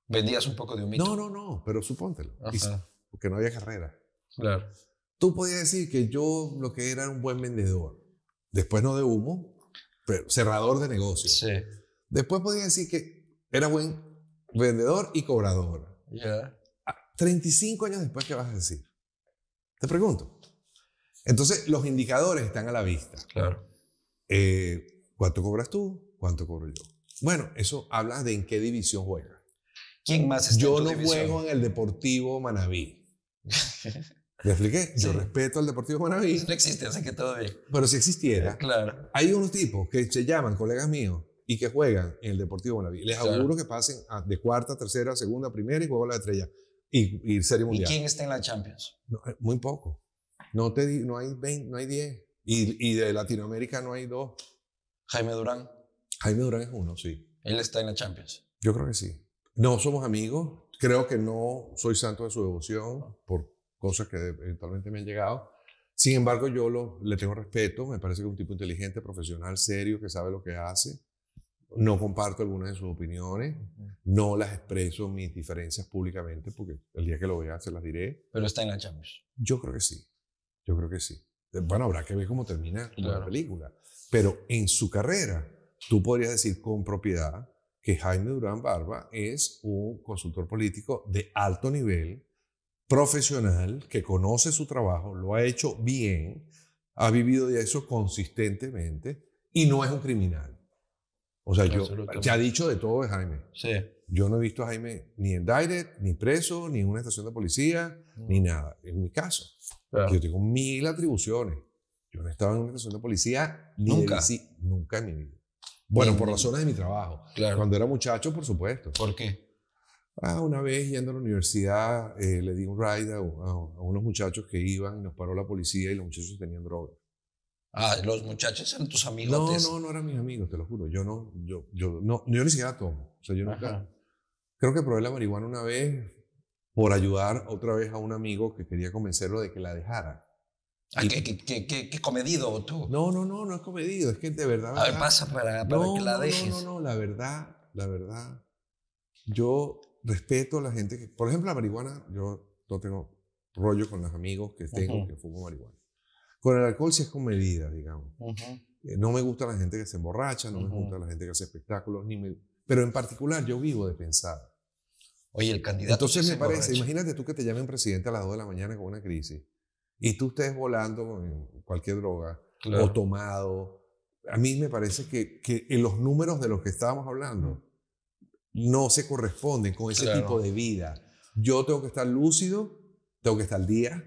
Vendías un poco de humito. No, no, no, pero supóntelo porque no había carrera. Claro. Tú podías decir que yo lo que era un buen vendedor, después no de humo, pero cerrador de negocios. Sí. Después podías decir que era buen vendedor y cobrador. Ya. 35 ah, años después, ¿qué vas a decir? Te pregunto. Entonces, los indicadores están a la vista. Claro. Eh, ¿Cuánto cobras tú? ¿Cuánto cobro yo? Bueno, eso habla de en qué división juegas. ¿Quién más está Yo en tu no juego en el Deportivo Manaví. (laughs) ¿Me expliqué? Yo respeto al Deportivo Manaví. No existe, así que todo bien. Pero si existiera. Eh, claro. Hay unos tipos que se llaman colegas míos y que juegan en el Deportivo Manaví. Les auguro que pasen de cuarta, tercera, segunda, primera y juego la estrella. Y, y Serie Mundial. ¿Y quién está en la Champions? Eh, muy poco. No, te, no hay 20, no hay 10. Y, y, de Latinoamérica no hay dos. Jaime Durán. Jaime Durán es uno, sí. Él está en la Champions. Yo creo que sí. No somos amigos. Creo que no soy santo de su devoción por cosas que eventualmente me han llegado. Sin embargo, yo lo, le tengo respeto. Me parece que es un tipo inteligente, profesional, serio, que sabe lo que hace. No comparto algunas de sus opiniones. No las expreso mis diferencias públicamente porque el día que lo vea se las diré. Pero está en la chamba. Yo creo que sí. Yo creo que sí. Eh, bueno, habrá que ver cómo termina la película. Pero en su carrera, tú podrías decir con propiedad que Jaime Durán Barba es un consultor político de alto nivel, profesional, que conoce su trabajo, lo ha hecho bien, ha vivido de eso consistentemente y no es un criminal. O sea, yo, se ha dicho de todo de Jaime. Sí. Yo no he visto a Jaime ni en direct, ni preso, ni en una estación de policía, ni nada. En mi caso. Yo tengo mil atribuciones. Yo no he estado en una estación de policía nunca. Sí, nunca en mi vida. Bueno, por las horas de mi trabajo. Claro. Cuando era muchacho, por supuesto. ¿Por qué? Ah, una vez yendo a la universidad, eh, le di un ride a, unos muchachos que iban nos paró la policía y los muchachos tenían droga. Ah, los muchachos eran tus amigos. No, no, no eran mis amigos, te lo juro. Yo no, yo, yo no, yo ni siquiera tomo. O sea, yo nunca. Creo que probé la marihuana una vez por ayudar otra vez a un amigo que quería convencerlo de que la dejara. Ah, qué, qué, comedido tú? No, no, no, no es comedido, es que de verdad... A ver, pasa para, que la dejes. No, no, no, la verdad, la verdad. Yo respeto a la gente que... Por ejemplo, la marihuana, yo no tengo rollo con los amigos que tengo que fumo marihuana. Con el alcohol sí es comedida digamos. Eh, no me gusta la gente que se emborracha, no me gusta la gente que hace espectáculos, ni me... pero en particular yo vivo de pensar. Oye, el candidato. Entonces me parece, imagínate tú que te llamen presidente a las 2 de la mañana con una crisis y tú estés volando con cualquier droga o tomado. A mí me parece que, que, en los números de los que estábamos hablando no se corresponden con ese tipo de vida. Yo tengo que estar lúcido, tengo que estar al día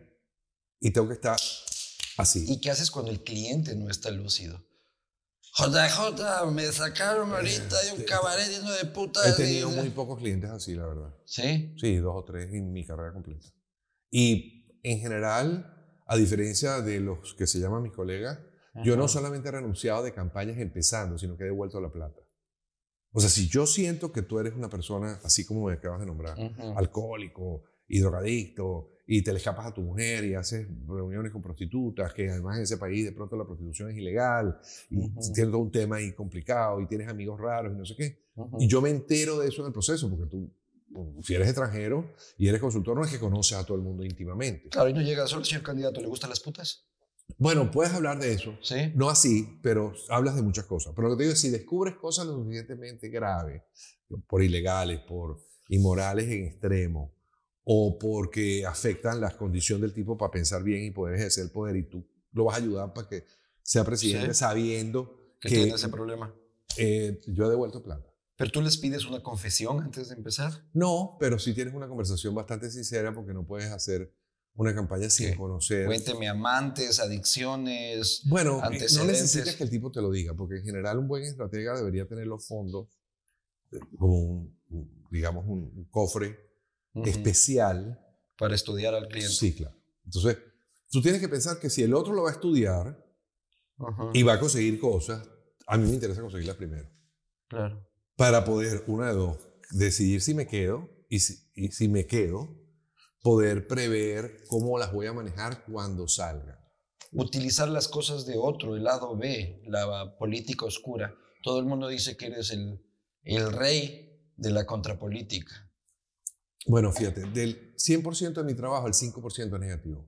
y tengo que estar así. ¿Y qué haces cuando el cliente no está lúcido? JJ, me sacaron ahorita de un este, cabaret lleno de puta. He tenido muy pocos clientes así, la verdad. ¿Sí? Sí, dos o tres en mi carrera completa. Y en general, a diferencia de los que se llaman mis colegas, yo no solamente he renunciado de campañas empezando, sino que he devuelto la plata. O sea, si yo siento que tú eres una persona, así como me acabas de nombrar, alcohólico y drogadicto, y te le escapas a tu mujer y haces reuniones con prostitutas, que además en ese país de pronto la prostitución es ilegal, y siento un tema ahí complicado, y tienes amigos raros y no sé qué. Y yo me entero de eso en el proceso, porque tú Uh, si eres extranjero y eres consultor, no es que conoces a todo el mundo íntimamente. Claro, y no llega solo, señor candidato, ¿le gustan las putas? Bueno, puedes hablar de eso. ¿Sí? No así, pero hablas de muchas cosas. Pero lo que te digo es, si descubres cosas lo suficientemente graves, por ilegales, por inmorales en extremo, o porque afectan las condiciones del tipo para pensar bien y poder ejercer el poder, y tú lo vas a ayudar para que sea presidente sabiendo que, que tiene ese problema. Eh, yo he devuelto plan ¿Pero tú les pides una confesión antes de empezar? No, pero sí tienes una conversación bastante sincera porque no puedes hacer una campaña sin conocer. Cuénteme amantes, adicciones. Bueno, eh, no necesitas que el tipo te lo diga, porque en general un buen estratega debería tener los fondos eh, como un, digamos, un, cofre especial. Para estudiar al cliente. Sí, claro. Entonces, tú tienes que pensar que si el otro lo va a estudiar y va a conseguir cosas, a mí me interesa conseguirlas primero. Claro para poder, una de dos, decidir si me quedo y si, me quedo, poder prever cómo las voy a manejar cuando salga. Utilizar las cosas de otro, el lado B, la política oscura. Todo el mundo dice que eres el, rey de la contrapolítica. Bueno, fíjate, del 100% de mi trabajo, el 5% es negativo.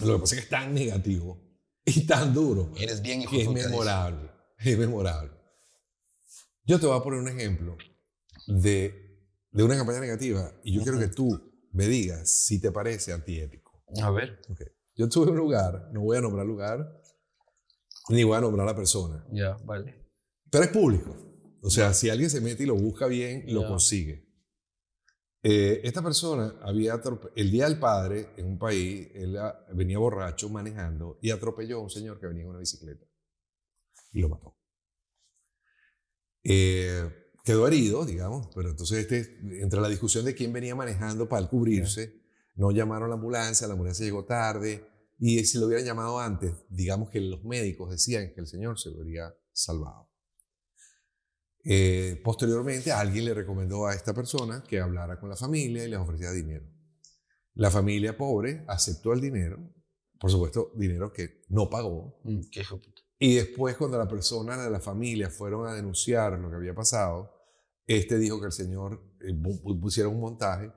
Lo que pasa es que es tan negativo y tan duro. Eres bien hijo es memorable. Es memorable. Yo te voy a poner un ejemplo de, una campaña negativa y yo quiero que tú me digas si te parece antiético. A ver. Okay. Yo en un lugar, no voy a nombrar lugar, ni voy a nombrar a la persona. Ya, vale. Pero es público. O sea, si alguien se mete y lo busca bien, lo consigue. Eh, esta persona había el día del padre en un país, él ah, venía borracho manejando y atropelló a un señor que venía en una bicicleta y lo mató. Eh, quedó herido, digamos, pero entonces este, entre la discusión de quién venía manejando para cubrirse, no llamaron a la ambulancia, la ambulancia llegó tarde, y si lo hubieran llamado antes, digamos que los médicos decían que el señor se lo habría salvado. Eh, posteriormente, alguien le recomendó a esta persona que hablara con la familia y les ofrecía dinero. La familia pobre aceptó el dinero, por supuesto, dinero que no pagó. Mm, que y después, cuando la persona de la familia fueron a denunciar lo que había pasado, este dijo que el señor eh, pusieron un montaje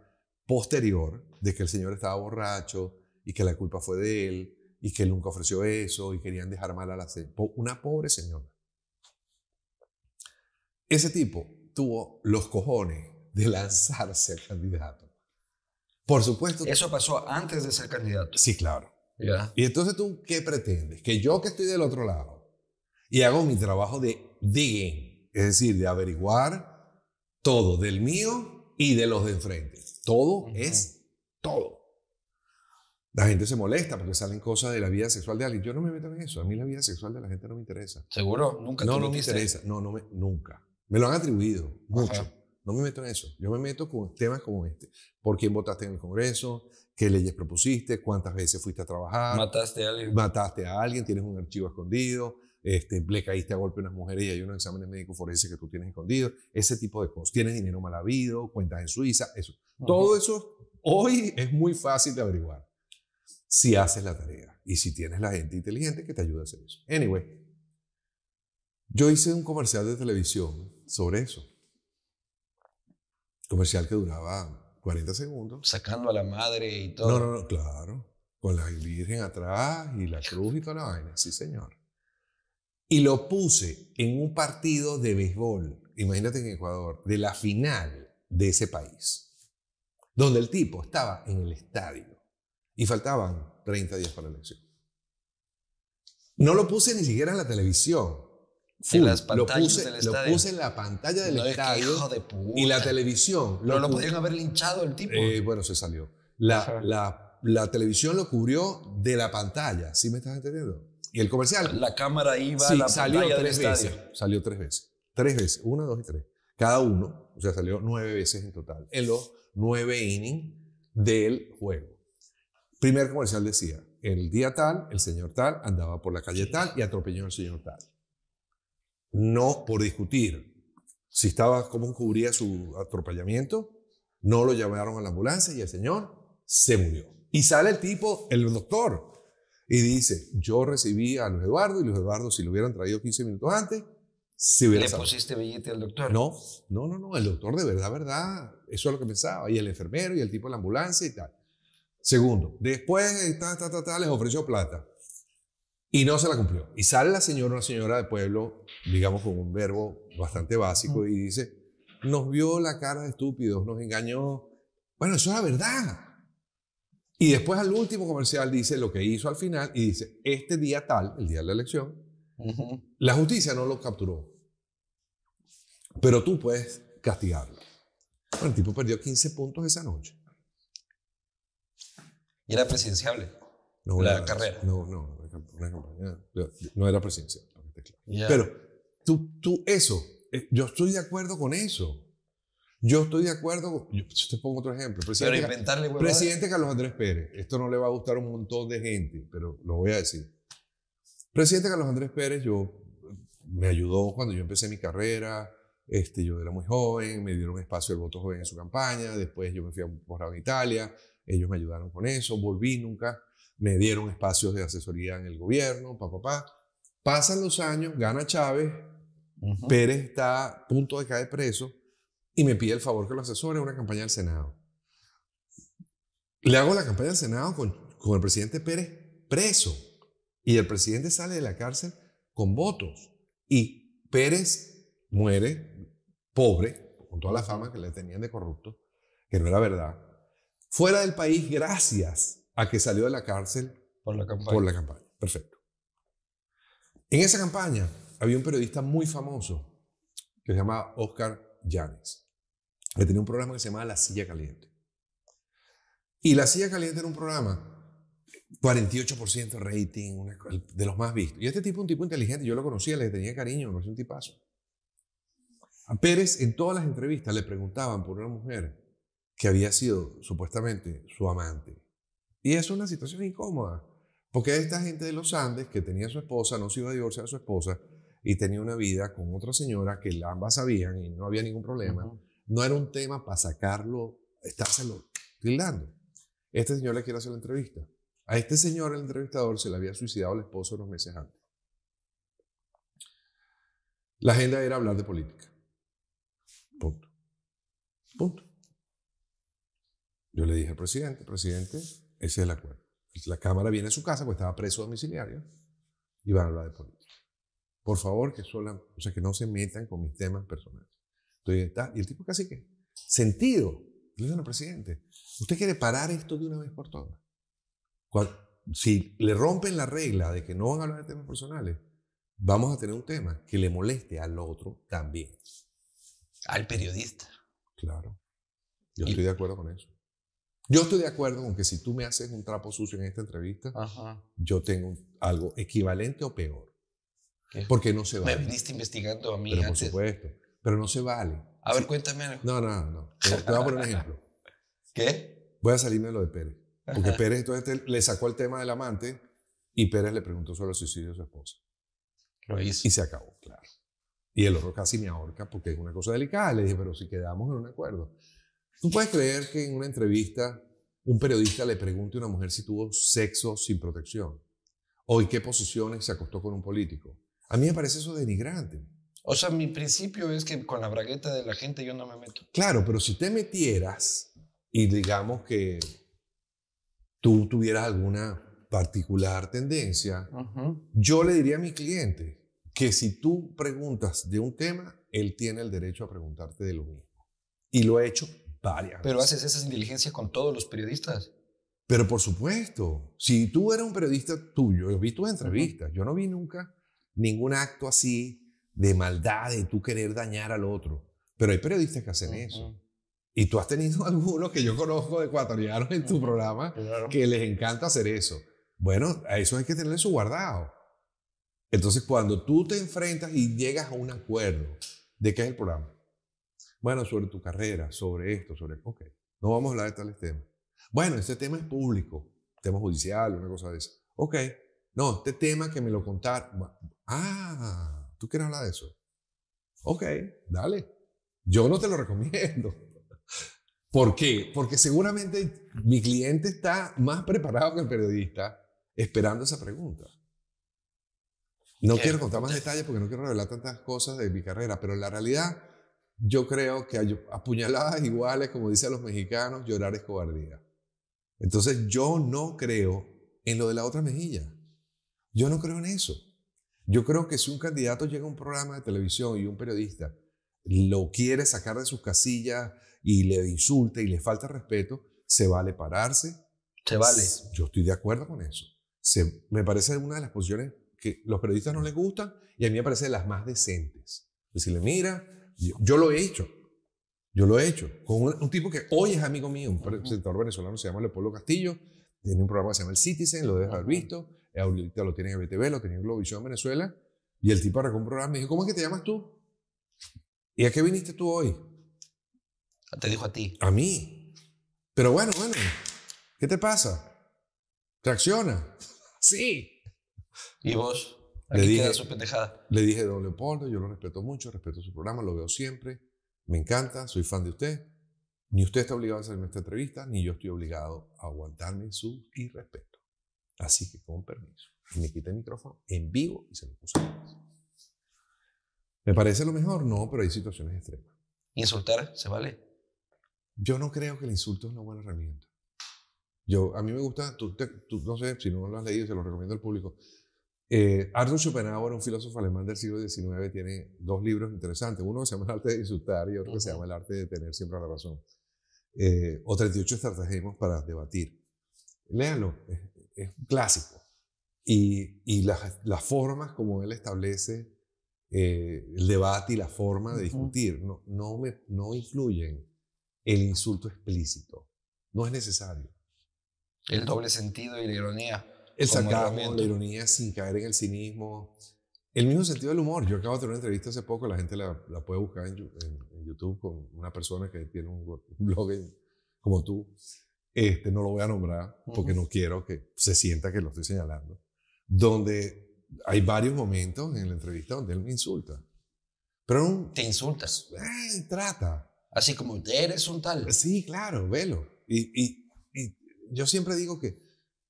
posterior de que el señor estaba borracho y que la culpa fue de él y que nunca ofreció eso y querían dejar mal a la una pobre señora. Ese tipo tuvo los cojones de lanzarse al candidato. Por supuesto. Eso pasó antes de ser candidato. Sí, claro. Y entonces tú, ¿qué pretendes? Que yo que estoy del otro lado, y hago mi trabajo de digging, es decir, de averiguar todo del mío y de los de enfrente. Todo es todo. La gente se molesta porque salen cosas de la vida sexual de alguien. Yo no me meto en eso. A mí la vida sexual de la gente no me interesa. ¿Seguro? Nunca. No, no me interesa. No, no me, nunca. Me lo han atribuido mucho. No me meto en eso. Yo me meto con temas como este. ¿Por quién votaste en el Congreso? ¿Qué leyes propusiste? ¿Cuántas veces fuiste a trabajar? ¿Mataste a alguien? ¿Mataste a alguien? ¿Tienes un archivo escondido? Este, le caíste a golpe a unas mujeres y hay unos exámenes médicos forense que tú tienes escondido, ese tipo de cosas. Tienes dinero mal habido, cuentas en Suiza, eso. Todo eso hoy es muy fácil de averiguar si haces la tarea y si tienes la gente inteligente que te ayuda a hacer eso. Anyway, yo hice un comercial de televisión sobre eso. Comercial que duraba 40 segundos. Sacando a la madre y todo. No, no, no, claro. Con la Virgen atrás y la cruz y toda la vaina. Sí, señor y lo puse en un partido de béisbol, imagínate en Ecuador, de la final de ese país, donde el tipo estaba en el estadio y faltaban 30 días para la elección. No lo puse ni siquiera en la televisión. lo puse, Lo puse en la pantalla del estadio y la televisión. no lo podían haber linchado el tipo. Eh, bueno, se salió. La, la televisión lo cubrió de la pantalla, ¿sí me estás entendiendo? y el comercial. La cámara iba a la salió tres veces, Salió tres veces. Tres veces. Una, dos y tres. Cada uno. O sea, salió nueve veces en total. En los nueve innings del juego. Primer comercial decía, el día tal, el señor tal andaba por la calle tal y atropelló al señor tal. No por discutir si estaba, cómo cubría su atropellamiento, no lo llamaron a la ambulancia y el señor se murió. Y sale el tipo, el doctor, y dice, yo recibí a Luis Eduardo y Luis Eduardo, si lo hubieran traído 15 minutos antes, se hubiera... ¿Le pusiste billete al doctor? No, no, no, no, el doctor de verdad, verdad, eso es lo que pensaba, y el enfermero y el tipo de la ambulancia y tal. Segundo, después ta, tal, tal, les ofreció plata y no se la cumplió. Y sale la señora, una señora de pueblo, digamos con un verbo bastante básico, y dice, nos vio la cara de estúpidos, nos engañó. Bueno, eso es la verdad. Y después al último comercial dice lo que hizo al final y dice, este día tal, el día de la elección, la justicia no lo capturó, pero tú puedes castigarlo. Bueno, el tipo perdió 15 puntos esa noche. ¿Y era presidenciable? No, la carrera. No, no, no era presidenciable. Pero tú, tú eso, eh, yo estoy de acuerdo con eso. Yo estoy de acuerdo, yo te pongo otro ejemplo. Presidente, pero inventarle Presidente Carlos Andrés Pérez, esto no le va a gustar a un montón de gente, pero lo voy a decir. Presidente Carlos Andrés Pérez, yo me ayudó cuando yo empecé mi carrera, este, yo era muy joven, me dieron espacio el voto joven en su campaña, después yo me fui a un en Italia, ellos me ayudaron con eso, volví nunca, me dieron espacios de asesoría en el gobierno, papá, papá. Pa. Pasan los años, gana Chávez, Pérez está a punto de caer preso, y me pide el favor que lo asesore en una campaña del Senado. Le hago la campaña del Senado con, el presidente Pérez preso y el presidente sale de la cárcel con votos y Pérez muere pobre, con toda la fama que le tenían de corrupto, que no era verdad, fuera del país gracias a que salió de la cárcel por la campaña. Por la campaña. Perfecto. En esa campaña había un periodista muy famoso que se llamaba Oscar Llanes que tenía un programa que se llamaba La Silla Caliente. Y La Silla Caliente era un programa 48% rating, de los más vistos. Y este tipo un tipo inteligente, yo lo conocía, le tenía cariño, no es un tipazo. A Pérez en todas las entrevistas le preguntaban por una mujer que había sido supuestamente su amante. Y es una situación incómoda, porque esta gente de los Andes que tenía su esposa, no se iba a divorciar de su esposa y tenía una vida con otra señora que ambas sabían y no había ningún problema. No era un tema para sacarlo, estárselo tildando. Este señor le quiere hacer la entrevista. A este señor, el entrevistador, se le había suicidado el esposo unos meses antes. La agenda era hablar de política. Punto. Punto. Yo le dije al presidente, presidente, ese es el acuerdo. La Cámara viene a su casa, pues estaba preso domiciliario, y va a hablar de política. Por favor, que, o sea, que no se metan con mis temas personales y el tipo casi que, sentido, le dice al presidente, usted quiere parar esto de una vez por todas. si le rompen la regla de que no van a hablar de temas personales, vamos a tener un tema que le moleste al otro también. Al periodista. Claro. Yo estoy de acuerdo con eso. Yo estoy de acuerdo con que si tú me haces un trapo sucio en esta entrevista, yo tengo algo equivalente o peor. Porque no se va. Me viniste investigando a mí Por supuesto pero no se vale. A ver, cuéntame algo. No, no, no. Te, voy a poner un ejemplo. (laughs) ¿Qué? Voy a salirme de lo de Pérez. Porque Pérez entonces le sacó el tema del amante y Pérez le preguntó sobre el suicidio de su esposa. Lo hizo. Y se acabó, claro. Y el otro casi me ahorca porque es una cosa delicada. Le dije, pero si quedamos en un acuerdo. ¿Tú puedes creer que en una entrevista un periodista le pregunte a una mujer si tuvo sexo sin protección? ¿O en qué posiciones se acostó con un político? A mí me parece eso denigrante. O sea, mi principio es que con la bragueta de la gente yo no me meto. Claro, pero si te metieras y digamos que tú tuvieras alguna particular tendencia, yo le diría a mi cliente que si tú preguntas de un tema, él tiene el derecho a preguntarte de lo mismo. Y lo he hecho varias Pero haces esas inteligencias con todos los periodistas. Pero por supuesto, si tú eras un periodista tuyo, yo vi tus entrevistas, yo no vi nunca ningún acto así de maldad, de tú querer dañar al otro. Pero hay periodistas que hacen eso. Y tú has tenido (laughs) algunos que yo conozco de ecuatorianos en tu programa que les encanta hacer eso. Bueno, a eso hay que tenerle su guardado. Entonces, cuando tú te enfrentas y llegas a un acuerdo de qué es el programa, bueno, sobre tu carrera, sobre esto, sobre. Ok, no vamos a hablar de tales temas. Bueno, este tema es público, tema judicial, una cosa de esa. Ok, no, este tema que me lo contaron. Ah, ¿Tú quieres hablar de eso? Ok, dale. Yo no te lo recomiendo. (laughs) ¿Por qué? Porque seguramente mi cliente está más preparado que el periodista esperando esa pregunta. No quiero contar más detalles porque no quiero revelar tantas cosas de mi carrera, pero en la realidad yo creo que apuñaladas iguales, como dicen los mexicanos, llorar es cobardía. Entonces yo no creo en lo de la otra mejilla. Yo no creo en eso. Yo creo que si un candidato llega a un programa de televisión y un periodista lo quiere sacar de sus casillas y le insulta y le falta respeto, se vale pararse. Se vale. Yo estoy de acuerdo con eso. me parece una de las posiciones que los periodistas no les gustan y a mí me parece las más decentes. Decirle, mira, yo, lo he hecho. Yo lo he hecho. Con un, tipo que hoy es amigo mío, un presentador venezolano, se llama Leopoldo Castillo, tiene un programa que se llama El Citizen, lo debes haber visto ahorita lo tiene en BTV, lo tiene en Globovisión Venezuela, y el tipo arrancó un programa me dijo, ¿cómo es que te llamas tú? ¿Y a qué viniste tú hoy? Ah, te dijo a ti. A mí. Pero bueno, bueno, ¿qué te pasa? ¿Tracciona? (laughs) Sí. ¿Y vos? le dije, su pendejada. Le dije, don Leopoldo, yo lo respeto mucho, respeto su programa, lo veo siempre, me encanta, soy fan de usted. Ni usted está obligado a hacerme esta entrevista, ni yo estoy obligado a aguantarme su irrespeto. Así que con permiso. me quita el micrófono en vivo y se lo puse. ¿Me parece lo mejor? No, pero hay situaciones extremas. ¿Insultar se vale? Yo no creo que el insulto es una buena herramienta. Yo, a mí me gusta, tú, no sé, si no lo has leído, se lo recomiendo al público. Eh, Arthur Schopenhauer, un filósofo alemán del siglo XIX, tiene dos libros interesantes. Uno se llama El arte de insultar y otro que se llama El arte de tener siempre la razón. Eh, o 38 estrategias para debatir. Léanlo, es, es un clásico. Y, y las, formas como él establece eh, el debate y la forma de discutir no, no, me, no incluyen el insulto explícito. No es necesario. El doble sentido y la ironía. El sarcasmo, la ironía sin caer en el cinismo. El mismo sentido del humor. Yo acabo de tener una entrevista hace poco, la gente la, la puede buscar en, YouTube con una persona que tiene un blog como tú, este, no lo voy a nombrar porque no quiero que se sienta que lo estoy señalando, donde hay varios momentos en la entrevista donde él me insulta. Pero Te insultas. Eh, trata. Así como eres un tal. Sí, claro, velo. Y, yo siempre digo que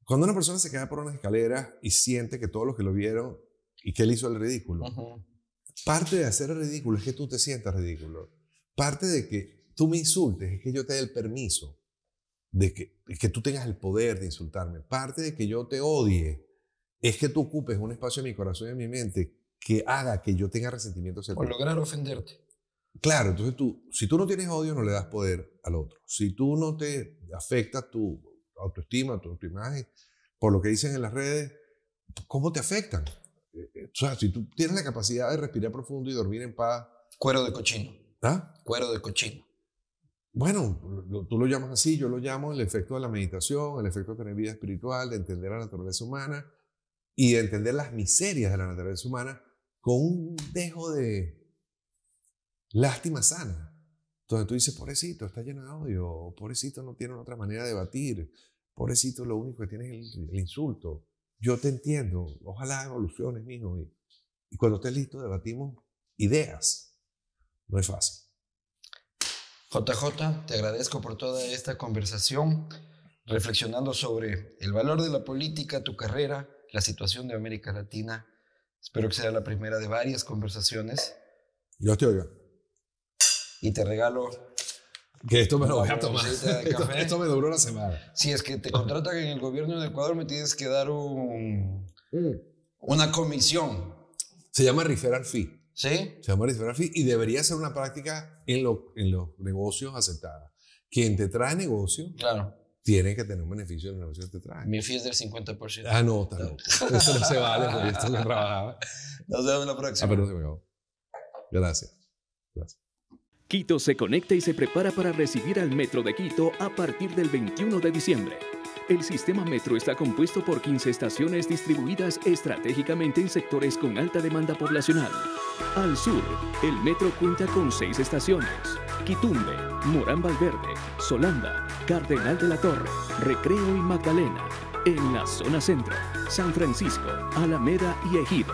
cuando una persona se queda por una escalera y siente que todos los que lo vieron y que él hizo el ridículo, parte de hacer el ridículo es que tú te sientas ridículo. Parte de que tú me insultes es que yo te dé el permiso de que, que tú tengas el poder de insultarme, parte de que yo te odie, es que tú ocupes un espacio en mi corazón y en mi mente que haga que yo tenga resentimiento hacia ti. lograr ofenderte. Claro, entonces tú, si tú no tienes odio, no le das poder al otro. Si tú no te afecta tu autoestima, tu autoimagen, por lo que dicen en las redes, ¿cómo te afectan? Eh, eh, o sea, si tú tienes la capacidad de respirar profundo y dormir en paz. Cuero de cochino. ¿Ah? Cuero de cochino bueno, tú lo llamas así, yo lo llamo el efecto de la meditación, el efecto de tener vida espiritual, de entender la naturaleza humana y de entender las miserias de la naturaleza humana con un dejo de lástima sana. Entonces tú dices, pobrecito, está lleno de odio, pobrecito no tiene otra manera de batir, pobrecito lo único que tiene es el, insulto. Yo te entiendo, ojalá evoluciones, mijo. y cuando estés listo, debatimos ideas. No es fácil. JJ, te agradezco por toda esta conversación, reflexionando sobre el valor de la política, tu carrera, la situación de América Latina. Espero que sea la primera de varias conversaciones. Yo te oigo. Y te regalo que esto me lo voy a tomar. Esto, me duró una semana. Si es que te contratan en el gobierno de Ecuador, me tienes que dar mm. una comisión. Se llama riferal fee. ¿Sí? Se llama y debería ser una práctica en, en los negocios aceptada. Quien te trae negocio, claro. tiene que tener un beneficio del negocio que te trae. Mi fee es del 50%. Ah, no, está loco. Eso no se vale, porque esto no trabajaba. Nos vemos en la próxima. Ah, pero se me Gracias. Gracias. Quito se conecta y se prepara para recibir al Metro de Quito a partir del 21 de diciembre. El sistema metro está compuesto por 15 estaciones distribuidas estratégicamente en sectores con alta demanda poblacional. Al sur, el metro cuenta con seis estaciones. Quitumbe, Morán Valverde, Solanda, Cardenal de la Torre, Recreo y Magdalena. En la zona centro, San Francisco, Alameda y Ejido.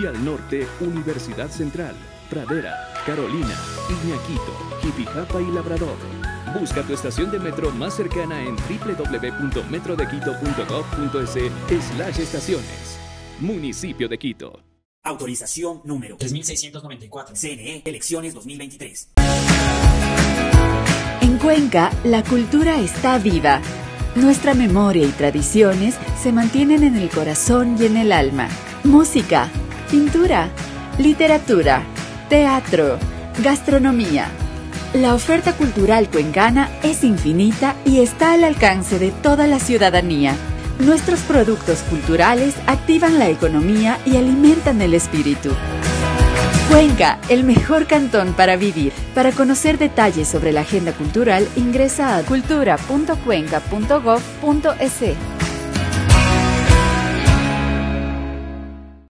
Y al norte, Universidad Central, Pradera, Carolina, Iñaquito, Jipijapa y Labrador. Busca tu estación de metro más cercana en www.metrodequito.gov.es slash estaciones. Municipio de Quito. Autorización número 3694. CNE, elecciones 2023. En Cuenca, la cultura está viva. Nuestra memoria y tradiciones se mantienen en el corazón y en el alma. Música, pintura, literatura, teatro, gastronomía la oferta cultural cuencana es infinita y está al alcance de toda la ciudadanía. Nuestros productos culturales activan la economía y alimentan el espíritu. Cuenca, el mejor cantón para vivir. Para conocer detalles sobre la agenda cultural, ingresa a cultura.cuenca.gov.es.